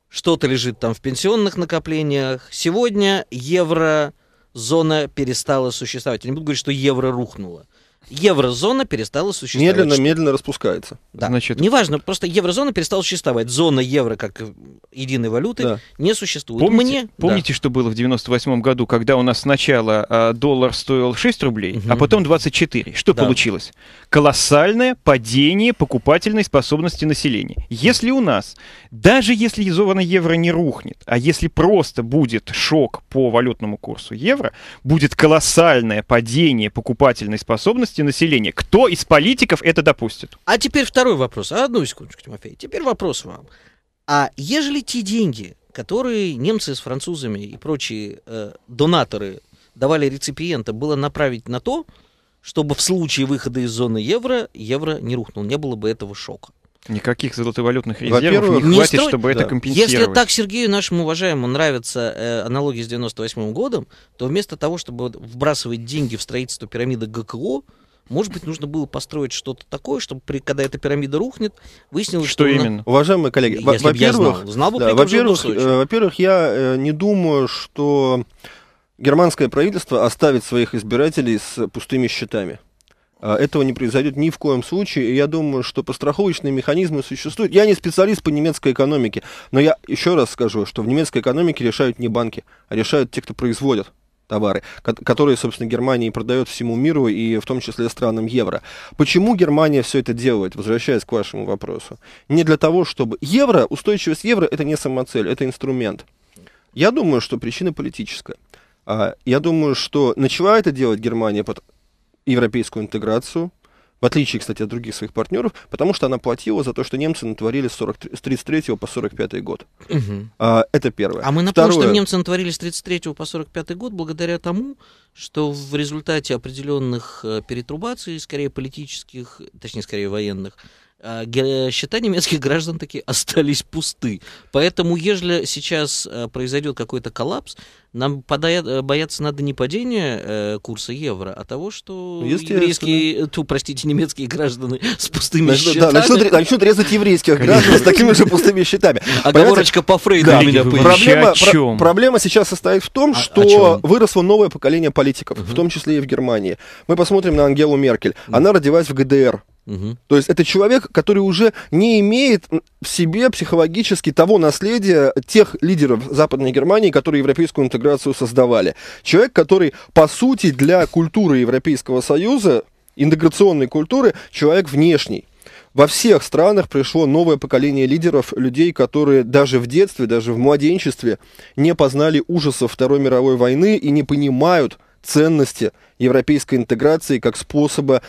Speaker 1: что-то лежит там в пенсионных накоплениях. Сегодня евро зона перестала существовать. Я не буду говорить, что евро рухнуло еврозона перестала существовать. Медленно, медленно распускается. Да. Значит, Неважно, просто еврозона перестала существовать. Зона евро как единой валюты да. не существует. Помните, Мне, помните
Speaker 3: да. что было в 98 году, когда у нас сначала а, доллар стоил 6 рублей, угу. а потом 24? Что да. получилось? Колоссальное падение покупательной способности населения. Если у нас, даже если зона евро не рухнет, а если просто будет шок по валютному курсу евро, будет колоссальное падение покупательной способности части населения.
Speaker 1: Кто из политиков это допустит? А теперь второй вопрос. А, одну секундочку, Тимофей. Теперь вопрос вам. А ежели те деньги, которые немцы с французами и прочие э, донаторы давали реципиента, было направить на то, чтобы в случае выхода из зоны евро, евро не рухнул, не было бы этого шока. Никаких золотовалютных резервов не хватит, не чтобы да. это компенсировать. Если так Сергею нашему уважаемому нравятся э, аналогия с 98 м годом, то вместо того, чтобы вбрасывать деньги в строительство пирамиды ГКО, может быть, нужно было построить что-то такое, чтобы, при, когда эта пирамида рухнет, выяснилось, что... Что именно? Она...
Speaker 2: Уважаемые коллеги, э, во-первых... Я знал, знал да, во-первых, во-первых, я не думаю, что германское правительство оставит своих избирателей с пустыми счетами. А, этого не произойдет ни в коем случае. И я думаю, что постраховочные механизмы существуют. Я не специалист по немецкой экономике, но я еще раз скажу, что в немецкой экономике решают не банки, а решают те, кто производят товары, которые, собственно, Германия и продает всему миру, и в том числе странам евро. Почему Германия все это делает, возвращаясь к вашему вопросу? Не для того, чтобы... Евро, устойчивость евро, это не самоцель, это инструмент. Я думаю, что причина политическая. А, я думаю, что начала это делать Германия под европейскую интеграцию, в отличие, кстати, от других своих партнеров, потому что она платила за то, что немцы натворили с, 40, 33 по 45 год. Угу. А, это первое. А мы напомним, Второе... что
Speaker 1: немцы натворили с 33 по 45 год благодаря тому, что в результате определенных э, перетрубаций, скорее политических, точнее, скорее военных, Э, счета немецких граждан такие остались пусты. Поэтому, если сейчас э, произойдет какой-то коллапс, нам подая- э, бояться надо не падения курса евро, а того, что ну, еврейские, ту, простите, немецкие граждане с пустыми Нач- счетами. Да, начнут, начнут резать еврейских Конечно. граждан с такими же пустыми
Speaker 2: счетами. Оговорочка Понимаете? по Фрейду да, меня проблема, про- проблема сейчас состоит в том, а, что выросло новое поколение политиков, угу. в том числе и в Германии. Мы посмотрим на Ангелу Меркель. Она родилась в ГДР. Угу. То есть это человек, который уже не имеет в себе психологически того наследия тех лидеров Западной Германии, которые европейскую интеграцию создавали. Человек, который, по сути, для культуры Европейского Союза, интеграционной культуры, человек внешний. Во всех странах пришло новое поколение лидеров, людей, которые даже в детстве, даже в младенчестве не познали ужасов Второй мировой войны и не понимают ценности европейской интеграции как способа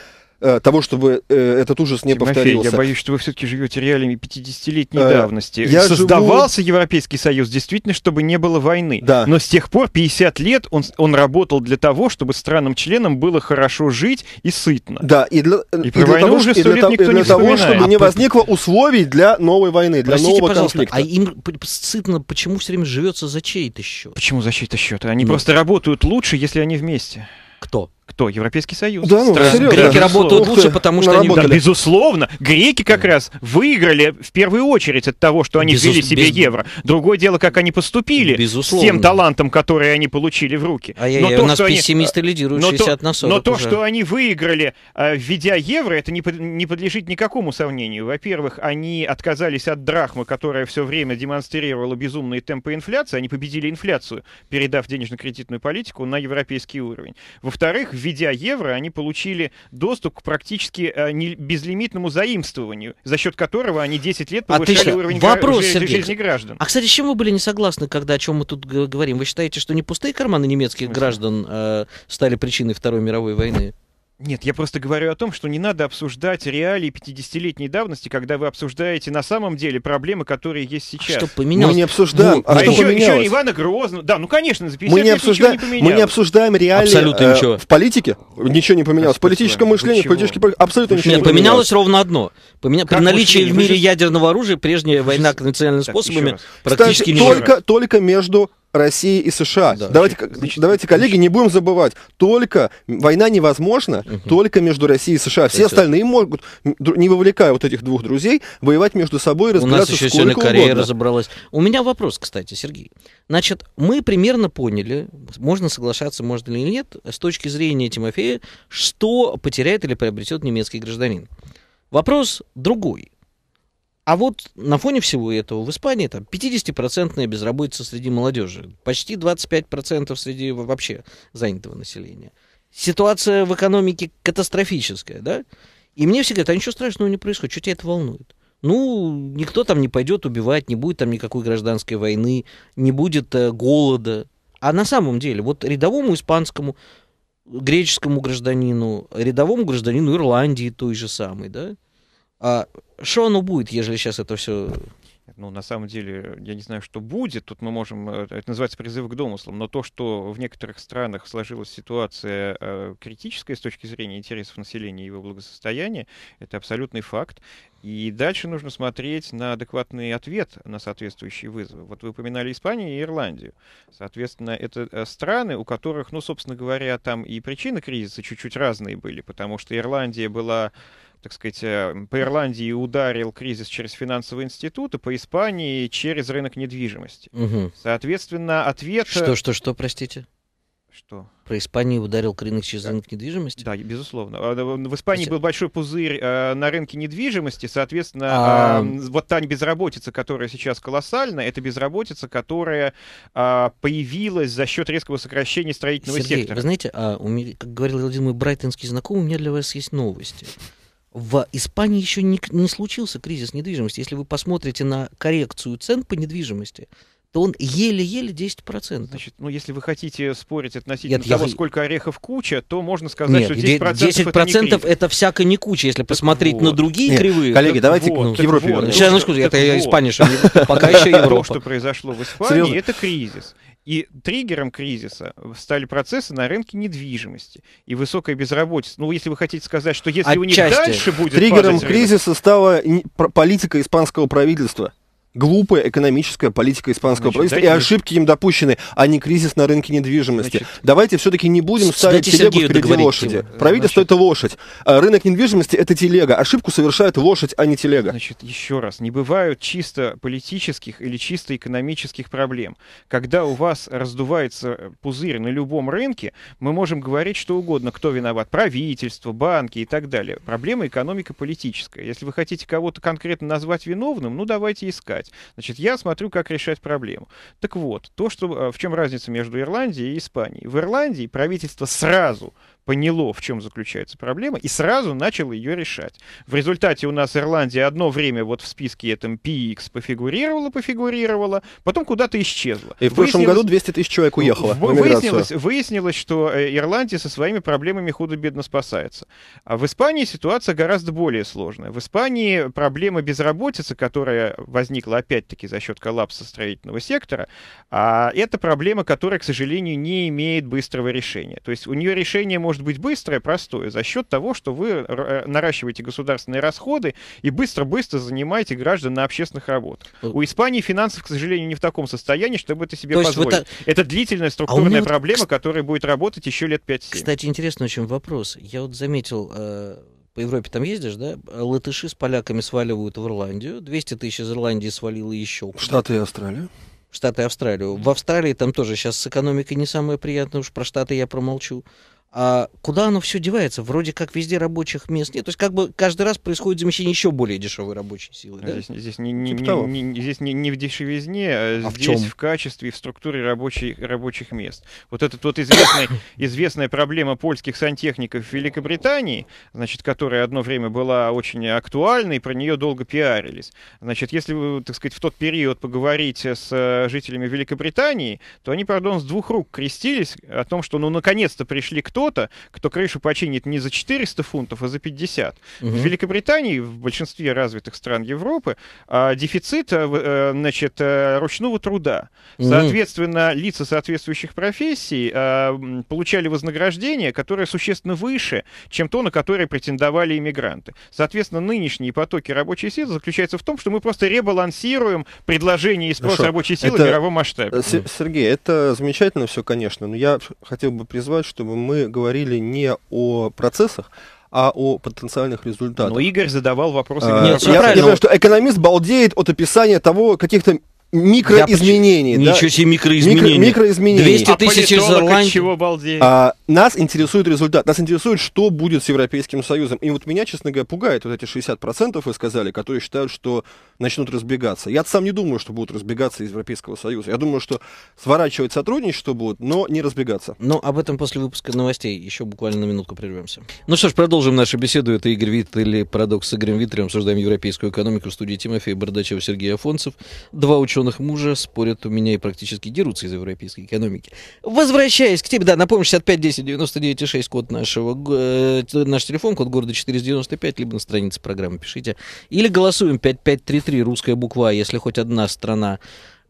Speaker 2: Э, того, чтобы э, этот ужас не Тимофей, повторился. я боюсь,
Speaker 3: что вы все-таки живете реалиями 50-летней э, давности. Я Создавался живу... Европейский Союз действительно, чтобы не было войны. Да. Но с тех пор 50 лет он, он работал для того, чтобы странам-членам было хорошо жить и сытно. Да, и для,
Speaker 1: и и для того, уже и для, никто и для не того чтобы а не по... возникло
Speaker 2: условий для новой
Speaker 1: войны, для Простите, нового конфликта. А им сытно, почему все время живется за чей-то счет? Почему за чей-то счет? Они Нет. Ну.
Speaker 3: просто работают лучше, если они вместе. Кто? Кто? Европейский Союз. Да, ну, серьезно. Греки да. работают ну, лучше, потому ну, что они... Да, безусловно. Греки как раз выиграли в первую очередь от того, что они Безус... ввели себе Без... евро. Другое дело, как они поступили безусловно. с тем талантом, который они получили в руки. А я, но я, то, у нас что пессимисты они... Э, лидируют но 60 на 40 Но то, что они выиграли, э, введя евро, это не, под... не подлежит никакому сомнению. Во-первых, они отказались от драхмы, которая все время демонстрировала безумные темпы инфляции. Они победили инфляцию, передав денежно-кредитную политику на европейский уровень. Во-вторых, введя евро, они получили доступ к практически э, безлимитному заимствованию, за счет которого они 10 лет повышали Отлично. уровень Вопрос, гра- жизни граждан. А,
Speaker 1: кстати, с чем вы были не согласны, когда о чем мы тут говорим? Вы считаете, что не пустые карманы немецких граждан э, стали причиной Второй мировой войны? Нет, я просто говорю о том,
Speaker 3: что не надо обсуждать реалии 50-летней давности, когда вы обсуждаете на самом деле проблемы, которые есть а сейчас. Что поменялось? Мы не обсуждаем. Вот. А, а что еще, еще Ивана Грозного. Да, ну конечно, за 50 мы не лет обсуждаем,
Speaker 2: ничего не поменялось. Мы не обсуждаем реалии абсолютно э, ничего. в политике. Ничего не поменялось. В политическом мышлении, в политической
Speaker 1: абсолютно ничего Нет, не поменялось. поменялось ровно одно. Поменя... При наличии мышление? в мире ядерного оружия прежняя война конвенциональными так, способами практически Кстати, не только,
Speaker 2: только между России и США. Да, давайте, значит, давайте, коллеги, не будем забывать, только война невозможна угу. только между Россией и США. Все это... остальные могут, не вовлекая вот этих двух друзей, воевать между собой и разбираться У нас еще сегодня Корея угодно.
Speaker 1: разобралась. У меня вопрос, кстати, Сергей. Значит, мы примерно поняли, можно соглашаться, можно или нет, с точки зрения Тимофея, что потеряет или приобретет немецкий гражданин. Вопрос другой. А вот на фоне всего этого в Испании там 50 безработица среди молодежи, почти 25% среди вообще занятого населения. Ситуация в экономике катастрофическая, да? И мне всегда: говорят, а ничего страшного не происходит, что тебя это волнует? Ну, никто там не пойдет убивать, не будет там никакой гражданской войны, не будет э, голода. А на самом деле, вот рядовому испанскому, греческому гражданину, рядовому гражданину Ирландии той же самой, да, а, что оно будет, если сейчас это все
Speaker 3: ну, на самом деле, я не знаю, что будет, тут мы можем, э, это называется призыв к домыслам, но то, что в некоторых странах сложилась ситуация э, критическая с точки зрения интересов населения и его благосостояния, это абсолютный факт. И дальше нужно смотреть на адекватный ответ на соответствующие вызовы. Вот вы упоминали Испанию и Ирландию. Соответственно, это э, страны, у которых, ну, собственно говоря, там и причины кризиса чуть-чуть разные были, потому что Ирландия была так сказать, э, по Ирландии ударил кризис через финансовые институты, по Испании через рынок недвижимости. Угу. Соответственно, ответ... Э, что, что,
Speaker 1: что, простите? Что? Про Испанию ударил рынок через рынок недвижимости? Да, безусловно. А, в Испании был
Speaker 3: большой пузырь э, на рынке недвижимости, соответственно, а... а вот та безработица, которая сейчас колоссальна, это безработица, которая а, появилась за счет резкого сокращения строительного Сергей, сектора. вы
Speaker 1: знаете, у меня, как говорил один мой брайтонский знакомый, у меня для вас есть новости. В Испании еще не, не случился кризис недвижимости. Если вы посмотрите на коррекцию цен по недвижимости, то он еле-еле 10%. Значит, ну если вы хотите
Speaker 3: спорить относительно Нет, того, я... сколько орехов куча, то можно сказать, Нет, что 10%, 10 это,
Speaker 1: это всяко не куча, если так посмотреть вот. на другие Нет, кривые. Коллеги, так давайте вот, к Европе. Вот, Сейчас, ну, скажу, это вот. Испания, пока еще Европа. То, что произошло в Испании,
Speaker 3: это кризис. И триггером кризиса стали процессы на рынке недвижимости и высокая безработица. Ну, если вы хотите сказать, что если Отчасти. у них дальше будет Триггером кризиса
Speaker 2: рынок... стала политика испанского правительства глупая экономическая политика испанского Значит, правительства и ошибки им допущены, а не кризис на рынке недвижимости. Значит, Давайте все-таки не будем ставить телегу Сергею впереди лошади. Его. Э, правительство Значит, это лошадь. А рынок недвижимости это телега. Ошибку совершает лошадь, а не телега. Значит,
Speaker 3: еще раз, не бывают чисто политических или чисто экономических проблем. Когда у вас раздувается пузырь на любом рынке, мы можем говорить что угодно, кто виноват, правительство, банки и так далее. Проблема экономика политическая. Если вы хотите кого-то конкретно назвать виновным, ну давайте искать решать. Значит, я смотрю, как решать проблему. Так вот, то, что, э, в чем разница между Ирландией и Испанией. В Ирландии правительство сразу поняло, в чем заключается проблема, и сразу начало ее решать. В результате у нас Ирландия одно время вот в списке этом PX пофигурировала, пофигурировала, потом куда-то исчезла. И в прошлом году
Speaker 2: 200 тысяч человек уехало. В... Выяснилось,
Speaker 3: выяснилось, что э, Ирландия со своими проблемами худо-бедно спасается. А в Испании ситуация гораздо более сложная. В Испании проблема безработицы, которая возникла опять-таки за счет коллапса строительного сектора, а это проблема, которая, к сожалению, не имеет быстрого решения. То есть у нее решение может может быть быстрое, простое, за счет того, что вы наращиваете государственные расходы и быстро-быстро занимаете граждан на общественных работах. Э, у Испании финансов, к сожалению, не в таком состоянии, чтобы это себе То позволить. Вот так... Это длительная а структурная а вот... проблема, которая будет работать еще лет 5-7. Кстати,
Speaker 1: интересный очень вопрос. Я вот заметил... Э по Европе там ездишь, да? Латыши с поляками сваливают в Ирландию. 200 тысяч из Ирландии свалило еще. Штаты и Австралия. Штаты и Австралию. В Австралии там тоже сейчас с экономикой не самое приятное, уж про Штаты я промолчу. А куда оно все девается? Вроде как везде рабочих мест нет. То есть как бы каждый раз происходит замещение еще более дешевой рабочей силы. Да? Здесь, здесь, не, не, типа
Speaker 3: не, не, не, здесь не, не в дешевизне, а, а здесь в, в качестве и в структуре рабочих, рабочих мест. Вот эта вот известная, известная проблема польских сантехников в Великобритании, значит, которая одно время была очень актуальна и про нее долго пиарились. Значит, если, так сказать, в тот период поговорить с э, жителями Великобритании, то они, пардон, с двух рук крестились о том, что ну наконец-то пришли к кто-то, кто крышу починит не за 400 фунтов, а за 50. Угу. В Великобритании, в большинстве развитых стран Европы, а, дефицит э, э, значит, э, ручного труда. Угу. Соответственно, лица соответствующих профессий а, получали вознаграждение, которое существенно выше, чем то, на которое претендовали иммигранты. Соответственно, нынешние потоки рабочей силы заключаются в том, что мы просто ребалансируем предложение и спрос Хорошо. рабочей силы это... в мировом масштабе. С
Speaker 2: Сергей, это замечательно все, конечно, но я хотел бы призвать, чтобы мы говорили не о процессах, а о потенциальных
Speaker 3: результатах. Но Игорь задавал вопросы. А, я правильно. понимаю, что
Speaker 2: экономист балдеет от описания того, каких-то микроизменений. Да? Ничего себе микроизменений. микроизменений. 200 а тысяч из чего балдеет? А, нас интересует результат. Нас интересует, что будет с Европейским Союзом. И вот меня, честно говоря, пугает вот эти 60%, вы сказали, которые считают, что начнут разбегаться. Я сам не думаю, что будут разбегаться из Европейского Союза. Я думаю, что сворачивать сотрудничество будут, но не разбегаться.
Speaker 1: Но ну, об этом после выпуска новостей. Еще буквально на минутку прервемся. Ну что ж, продолжим нашу беседу. Это Игорь Вит или «Парадокс» с Игорем Виттелем. Обсуждаем европейскую экономику в студии Тимофея Бардачева, Сергей Афонцев. Два ученых женах мужа спорят у меня и практически дерутся из-за европейской экономики. Возвращаясь к тебе, да, напомню, 65 10 99 6, код нашего, э, наш телефон, код города 495, либо на странице программы пишите. Или голосуем 5533, русская буква, а, если хоть одна страна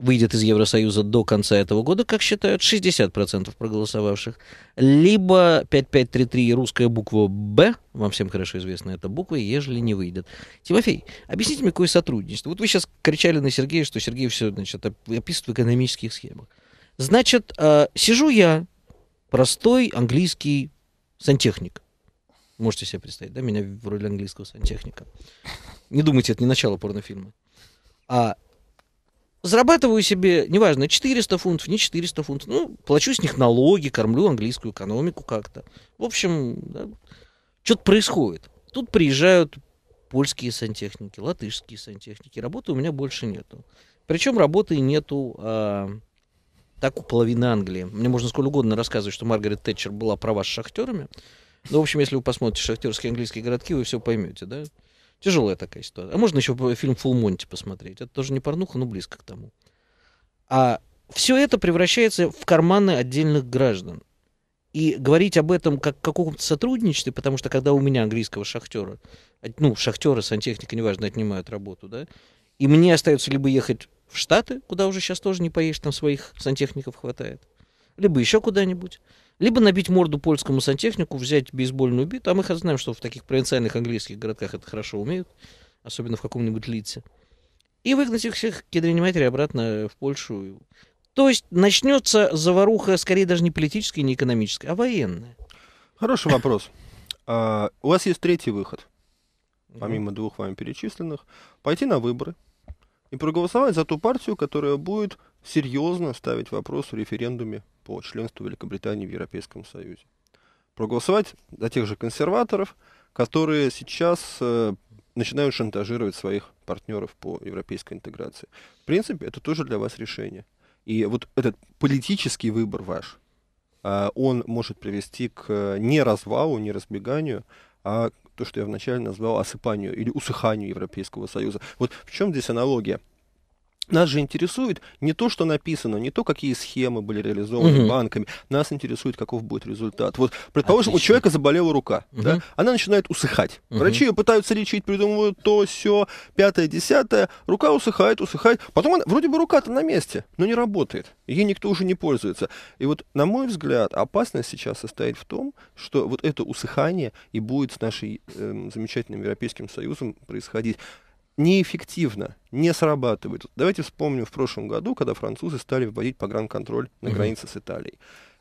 Speaker 1: выйдет из Евросоюза до конца этого года, как считают 60% проголосовавших, либо 5533 русская буква «Б», вам всем хорошо известна эта буква, ежели не выйдет. Тимофей, объясните мне, какое сотрудничество? Вот вы сейчас кричали на Сергея, что Сергей все значит, описывает в экономических схемах. Значит, э, сижу я, простой английский сантехник. Можете себе представить, да, меня в роли английского сантехника. Не думайте, это не начало порнофильма. А зарабатываю себе, неважно, 400 фунтов, не 400 фунтов, ну, плачу с них налоги, кормлю английскую экономику как-то. В общем, да, что-то происходит. Тут приезжают польские сантехники, латышские сантехники. Работы у меня больше нету. Причем работы нету а, так у половины Англии. Мне можно сколько угодно рассказывать, что Маргарет Тэтчер была права с шахтерами. Ну, в общем, если вы посмотрите шахтерские английские городки, вы все поймете, да? Тяжелая такая ситуация. А можно еще э, фильм «Фулл Монти» посмотреть. Это тоже не порнуха, но близко к тому. А все это превращается в карманы отдельных граждан. И говорить об этом как каком-то сотрудничестве, потому что когда у меня английского шахтера, э, ну, шахтера, сантехника, неважно, отнимают работу, да, и мне остается либо ехать в Штаты, куда уже сейчас тоже не поедешь, там своих сантехников хватает, либо еще куда-нибудь. Либо набить морду польскому сантехнику, взять бейсбольную биту, а мы знаем, что в таких провинциальных английских городках это хорошо умеют, особенно в каком-нибудь лице. И выгнать их всех кедренимателей обратно в Польшу. То есть начнется заваруха скорее даже не политическая, не экономическая, а военная. Хороший вопрос. А, у вас есть третий выход,
Speaker 2: помимо двух вами перечисленных, пойти на выборы и проголосовать за ту партию, которая будет серьезно ставить вопрос в референдуме по членству Великобритании в Европейском Союзе. Проголосовать за тех же консерваторов, которые сейчас э, начинают шантажировать своих партнеров по европейской интеграции. В принципе, это тоже для вас решение. И вот этот политический выбор ваш, э, он может привести к э, не развалу, не разбеганию, а то, что я вначале назвал осыпанию или усыханию Европейского Союза. Вот в чем здесь аналогия? Нас же интересует не то, что написано, не то, какие схемы были реализованы угу. банками. Нас интересует, каков будет результат. Вот, предположим, Отлично. у человека заболела рука, угу. да? она начинает усыхать. Угу. Врачи ее пытаются лечить, придумывают то, все, пятое, десятое. Рука усыхает, усыхает. Потом она, вроде бы рука-то на месте, но не работает. Ей никто уже не пользуется. И вот, на мой взгляд, опасность сейчас состоит в том, что вот это усыхание и будет с нашим эм, э, замечательным Европейским Союзом происходить неэффективно, не срабатывает. Давайте вспомним в прошлом году, когда французы стали вводить погранконтроль на угу. границе с Италией.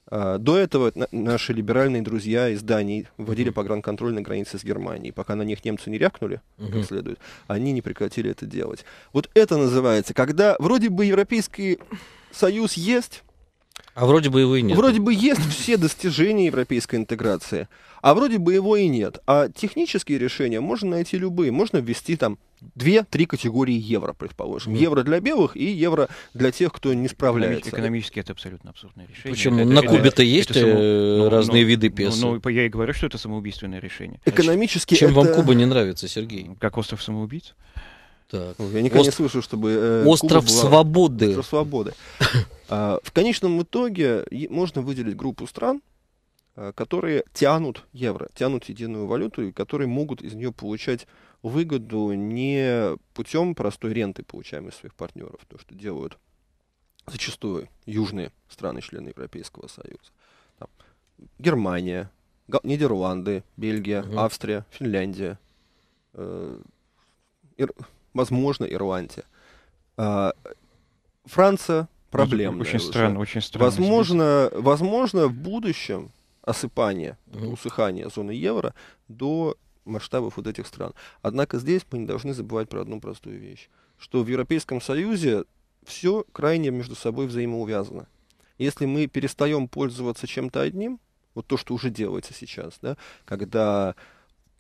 Speaker 2: А, до этого наши либеральные друзья из Дании вводили угу. погранконтроль на границе с Германией. Пока на них немцы не рякнули, угу. как следует, они не прекратили это делать. Вот это называется, когда вроде бы Европейский Союз есть, а вроде бы его и нет. Вроде бы есть все достижения европейской интеграции, а вроде бы его и нет. А технические решения можно найти любые. Можно ввести там две-три категории евро, предположим. Mm. Евро для белых
Speaker 3: и евро для тех, кто не справляется. Экономически это абсолютно абсурдное решение. Причем это, на Кубе-то есть это само... Э, ну, ну, разные ну, виды песо. Ну, ну, я и говорю, что это самоубийственное решение. Экономически Чем это... вам Куба не
Speaker 1: нравится, Сергей? Как остров самоубийц? Так. Ну, я никогда Ост... не слышу, чтобы... Э, Остров была... свободы. Остров
Speaker 2: свободы. а, в конечном итоге можно выделить группу стран, э, которые тянут евро, тянут единую валюту, и которые могут из нее получать выгоду не путем простой ренты, получаемой своих партнеров, то, что делают зачастую южные страны, члены Европейского Союза. Там, Германия, Нидерланды, Бельгия, угу. Австрия, Финляндия, э, Ир возможно, Ирландия. А, Франция проблемная. Очень уже. странно, очень странно. Возможно, здесь. возможно, в будущем осыпание, mm-hmm. усыхание зоны евро до масштабов вот этих стран. Однако здесь мы не должны забывать про одну простую вещь, что в Европейском Союзе все крайне между собой взаимоувязано. Если мы перестаем пользоваться чем-то одним, вот то, что уже делается сейчас, да, когда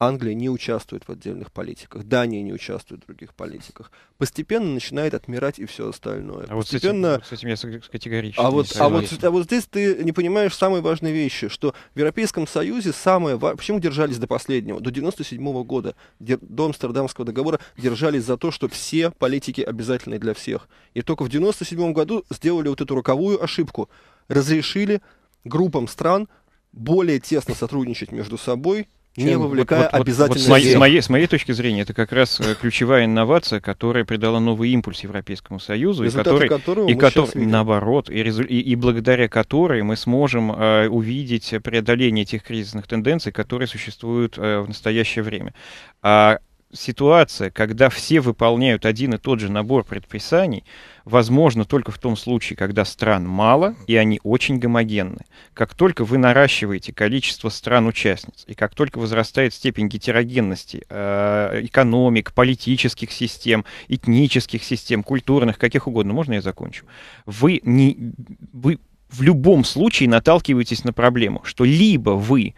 Speaker 2: Англия не участвует в отдельных политиках, Дания не участвует в других политиках. Постепенно начинает отмирать и все
Speaker 3: остальное. А Постепенно... вот с этим, с этим я категорически а вот, а, вот,
Speaker 2: а вот здесь ты не понимаешь самые важные вещи, что в Европейском Союзе самое... Почему держались до последнего? До 97 -го года, до Амстердамского договора, держались за то, что все политики обязательны для всех. И только в 97 году сделали вот эту роковую ошибку. Разрешили группам стран более тесно сотрудничать между собой, не вовлекая вот, вот, обязательно. Вот, вот, с,
Speaker 3: моей, с, моей, точки зрения, это как раз э, ключевая инновация, которая придала новый импульс Европейскому Союзу, Результаты и который, и который наоборот, и, резу, и, и благодаря которой мы сможем э, увидеть преодоление тех кризисных тенденций, которые существуют э, в настоящее время. А ситуация, когда все выполняют один и тот же набор предписаний, возможно только в том случае, когда стран мало и они очень гомогенны. Как только вы наращиваете количество стран-участниц и как только возрастает степень гетерогенности э, экономик, политических систем, этнических систем, культурных, каких угодно, можно я закончу, вы, не, вы в любом случае наталкиваетесь на проблему, что либо вы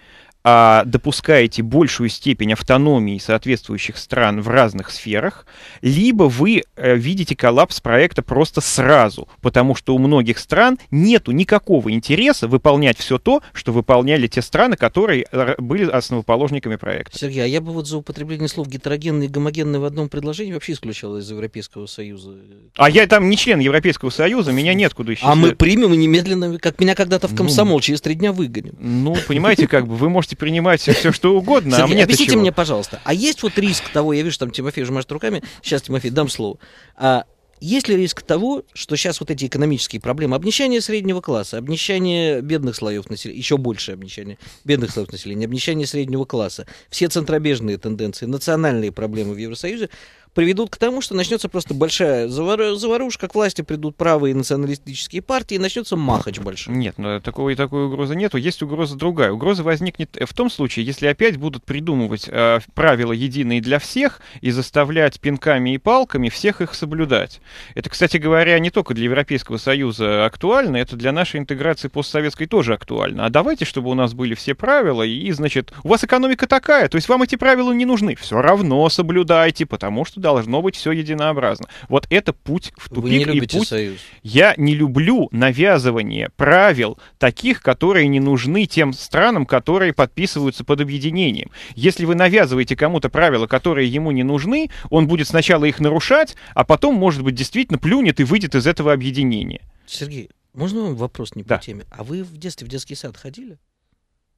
Speaker 3: а, допускаете большую степень автономии соответствующих стран в разных сферах, либо вы э, видите коллапс проекта просто сразу, потому что у многих стран нету никакого интереса выполнять все то, что выполняли те страны, которые э, были основоположниками проекта.
Speaker 1: Сергей, а я бы вот за употребление слов гетерогенные и гомогенные в одном предложении вообще исключал из Европейского Союза.
Speaker 3: А я там не член Европейского Союза, меня нет куда исчислять. А мы примем и немедленно, как меня когда-то в ну. комсомол ну, через три дня выгоним. Ну, понимаете, как бы вы можете можете принимать все, что угодно, а Объясните мне, пожалуйста, а
Speaker 1: есть вот риск того, я вижу, там Тимофей уже машет руками, сейчас, Тимофей, дам слово, а есть ли риск того, что сейчас вот эти экономические проблемы, обнищание среднего класса, обнищание бедных слоев населения, еще больше обнищание бедных слоев населения, обнищание среднего класса, все центробежные тенденции, национальные проблемы в Евросоюзе, приведут к тому, что начнется просто большая завар... заварушка, к власти придут правые националистические партии, и начнется махач больше
Speaker 3: Нет, ну, такой, такой угрозы нету. Есть угроза другая. Угроза возникнет э, в том случае, если опять будут придумывать э, правила единые для всех и заставлять пинками и палками всех их соблюдать. Это, кстати говоря, не только для Европейского Союза актуально, это для нашей интеграции постсоветской тоже актуально. А давайте, чтобы у нас были все правила, и, значит, у вас экономика такая, то есть вам эти правила не нужны. Все равно соблюдайте, потому что должно быть все единообразно. Вот это путь в тупик. Вы не любите и путь... союз. Я не люблю навязывание правил таких, которые не нужны тем странам, которые подписываются под объединением. Если вы навязываете кому-то правила, которые ему не нужны, он будет сначала их нарушать, а потом, может быть, действительно плюнет и
Speaker 1: выйдет из этого объединения. Сергей, можно вам вопрос не по теме? А вы в детстве в детский сад ходили?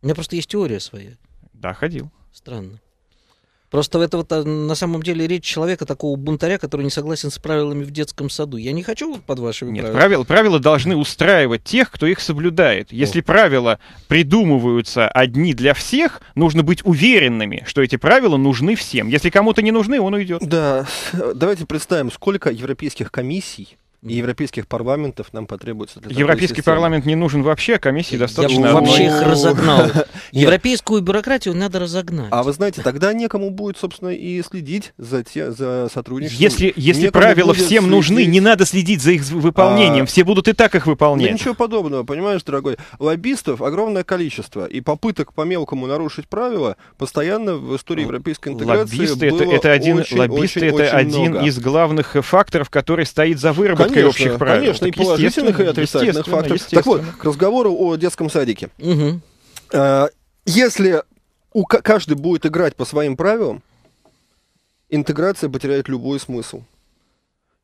Speaker 1: У меня просто есть теория своя. Да, ходил. Странно. Просто это вот а, на самом деле речь человека, такого бунтаря, который не согласен с правилами в детском саду. Я не хочу под вашими Нет, правилами. Правила,
Speaker 3: правила должны устраивать тех, кто их соблюдает. Если О. правила придумываются одни для всех, нужно быть уверенными, что эти правила нужны всем. Если кому-то не нужны, он уйдет. Да, давайте представим, сколько европейских комиссий
Speaker 2: и европейских парламентов нам потребуется для Европейский системы. парламент
Speaker 3: не нужен вообще, комиссии достаточно. Я бы вообще
Speaker 2: их разогнал. Европейскую
Speaker 1: бюрократию надо разогнать. А вы
Speaker 2: знаете, тогда некому будет, собственно, и следить за, те, за сотрудничеством. Если, если правила всем следить. нужны, не
Speaker 1: надо следить
Speaker 3: за их выполнением. А... Все будут и так их выполнять. Да ничего
Speaker 2: подобного, понимаешь, дорогой. Лоббистов огромное количество. И попыток по мелкому нарушить правила постоянно в истории европейской интеграции лоббисты было это, это один, очень, лоббисты очень, это очень один много. из
Speaker 3: главных э, факторов, который стоит за выработкой конечно, и общих правил. Конечно, так ну, и положительных, и отрицательных факторов. Так вот, к разговору о
Speaker 2: детском садике. Угу. Если у каждый будет играть по своим правилам, интеграция потеряет любой смысл.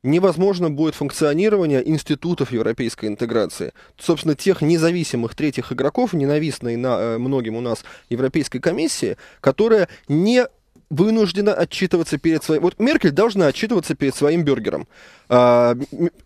Speaker 2: Невозможно будет функционирование институтов европейской интеграции. Собственно, тех независимых третьих игроков, ненавистной на, э, многим у нас Европейской комиссии, которая не вынуждена отчитываться перед своим... Вот Меркель должна отчитываться перед своим бюргером. А,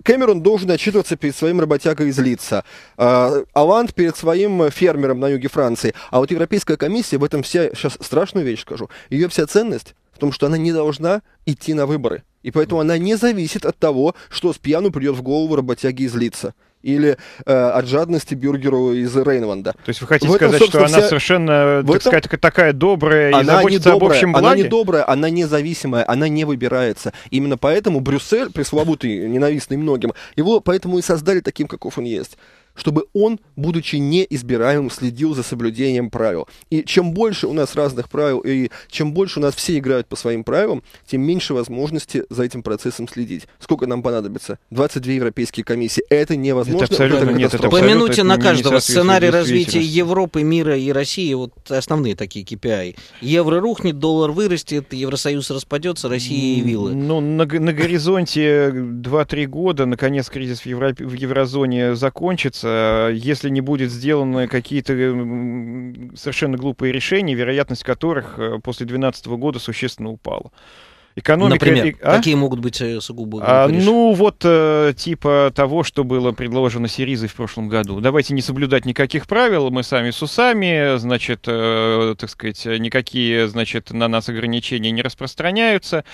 Speaker 2: Кэмерон должен отчитываться перед своим работягой из лица. Аланд перед своим фермером на юге Франции. А вот Европейская комиссия, в этом вся... Сейчас страшную вещь скажу. Ее вся ценность в том, что она не должна идти на выборы. И поэтому она не зависит от того, что с пьяну придет в голову работяги из лица или э, от жадности Бюргеру из Рейнланда. То есть вы
Speaker 3: хотите этом, сказать, что она вся... совершенно, так этом... сказать, такая добрая она и заботится добрая, об общем благе? Она не добрая,
Speaker 2: она независимая, она не выбирается. Именно поэтому Брюссель, пресловутый, ненавистный многим, его поэтому и создали таким, каков он есть чтобы он, будучи неизбираемым, следил за соблюдением правил. И чем больше у нас разных правил, и чем больше у нас все играют по своим правилам, тем меньше возможности за этим процессом следить. Сколько нам понадобится? 22 европейские комиссии. Это невозможно. Это абсолютно, это нет, это по минуте на каждого. Сценарий развития
Speaker 1: Европы, мира и России, вот основные такие KPI. А. Евро рухнет, доллар вырастет, Евросоюз распадется, Россия и виллы.
Speaker 3: Ну, на, на горизонте 2-3 года, наконец, кризис в, Евро, в еврозоне закончится, Э, если не будет сделаны какие-то э, совершенно глупые решения, вероятность которых э, после 2012 года существенно
Speaker 1: упала. Экономика, Например, а? какие могут быть э, сугубо а, Ну,
Speaker 3: вот э, типа того, что было предложено Сиризой в прошлом году. Давайте не соблюдать никаких правил, мы сами с усами, значит, э, так сказать, никакие, значит, на нас ограничения не распространяются.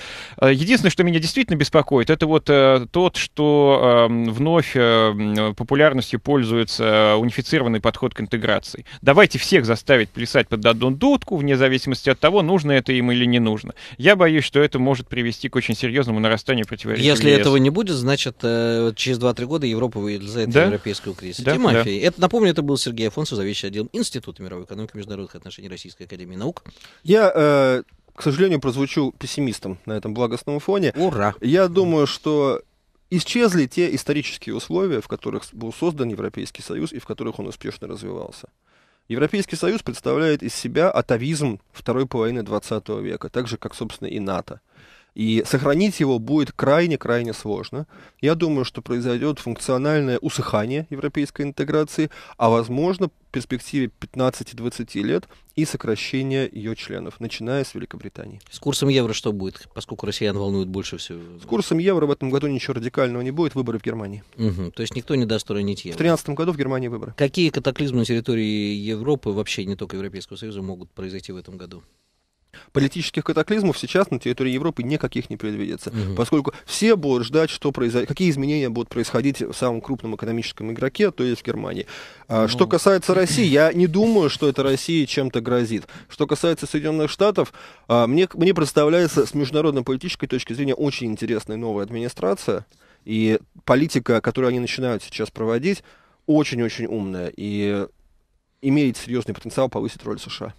Speaker 3: Единственное, что меня действительно беспокоит, это вот тот, что эм, вновь популярностью пользуется унифицированный подход к интеграции. Давайте всех заставить плясать под одну дудку, вне зависимости от того, нужно это им или не нужно. Я боюсь, что это может может привести к очень серьезному нарастанию противоречий. Если ЕС. этого
Speaker 1: не будет, значит, э, через 2-3 года Европа выйдет за это да? европейского кризиса. Да? Тимофей. Да. Это, напомню, это был Сергей Афонсов, заведующий отдел Института мировой экономики и международных отношений Российской Академии Наук.
Speaker 2: Я э, к
Speaker 1: сожалению, прозвучу
Speaker 2: пессимистом на этом благостном фоне. Ура! Я думаю, что исчезли те исторические условия, в которых был создан Европейский Союз и в которых он успешно развивался. Европейский Союз представляет из себя атовизм второй половины 20 века, так же, как, собственно, и НАТО. И сохранить его будет крайне-крайне сложно. Я думаю, что произойдет функциональное усыхание европейской интеграции, а возможно, в перспективе 15-20 лет и сокращение ее членов, начиная с Великобритании.
Speaker 1: С курсом евро что будет, поскольку россиян волнует больше всего? С
Speaker 2: курсом евро в этом году ничего радикального не будет, выборы в
Speaker 1: Германии. Угу, то есть никто не даст уронить евро? В 2013 году в Германии выборы. Какие катаклизмы на территории Европы, вообще не только Европейского Союза, могут произойти в этом году? Политических катаклизмов
Speaker 2: сейчас на территории Европы никаких не предвидится, угу. поскольку все будут ждать, что произойдет, какие изменения будут происходить в самом крупном экономическом игроке, то есть в Германии. А, ну... Что касается России, я не думаю, что это России чем-то грозит. Что касается Соединенных Штатов, а, мне, мне представляется с международной политической точки зрения очень интересная новая администрация, и политика, которую они начинают сейчас проводить, очень-очень умная и имеет
Speaker 1: серьезный потенциал повысить роль США.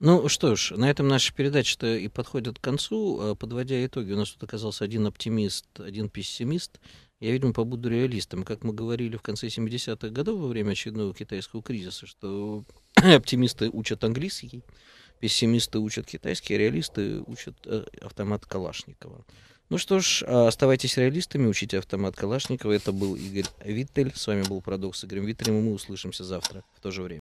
Speaker 1: Ну что ж, на этом наша передача-то и подходит к концу. Э, подводя итоги, у нас тут оказался один оптимист, один пессимист. Я, видимо, побуду реалистом. Как мы говорили в конце 70-х годов во время очередного китайского кризиса, что оптимисты учат английский, пессимисты учат китайский, а реалисты учат э, автомат Калашникова. Ну что ж, э, оставайтесь реалистами, учите автомат Калашникова. Это был Игорь Виттель. С вами был Парадокс с Игорем Виттелем, и мы услышимся завтра в то же время.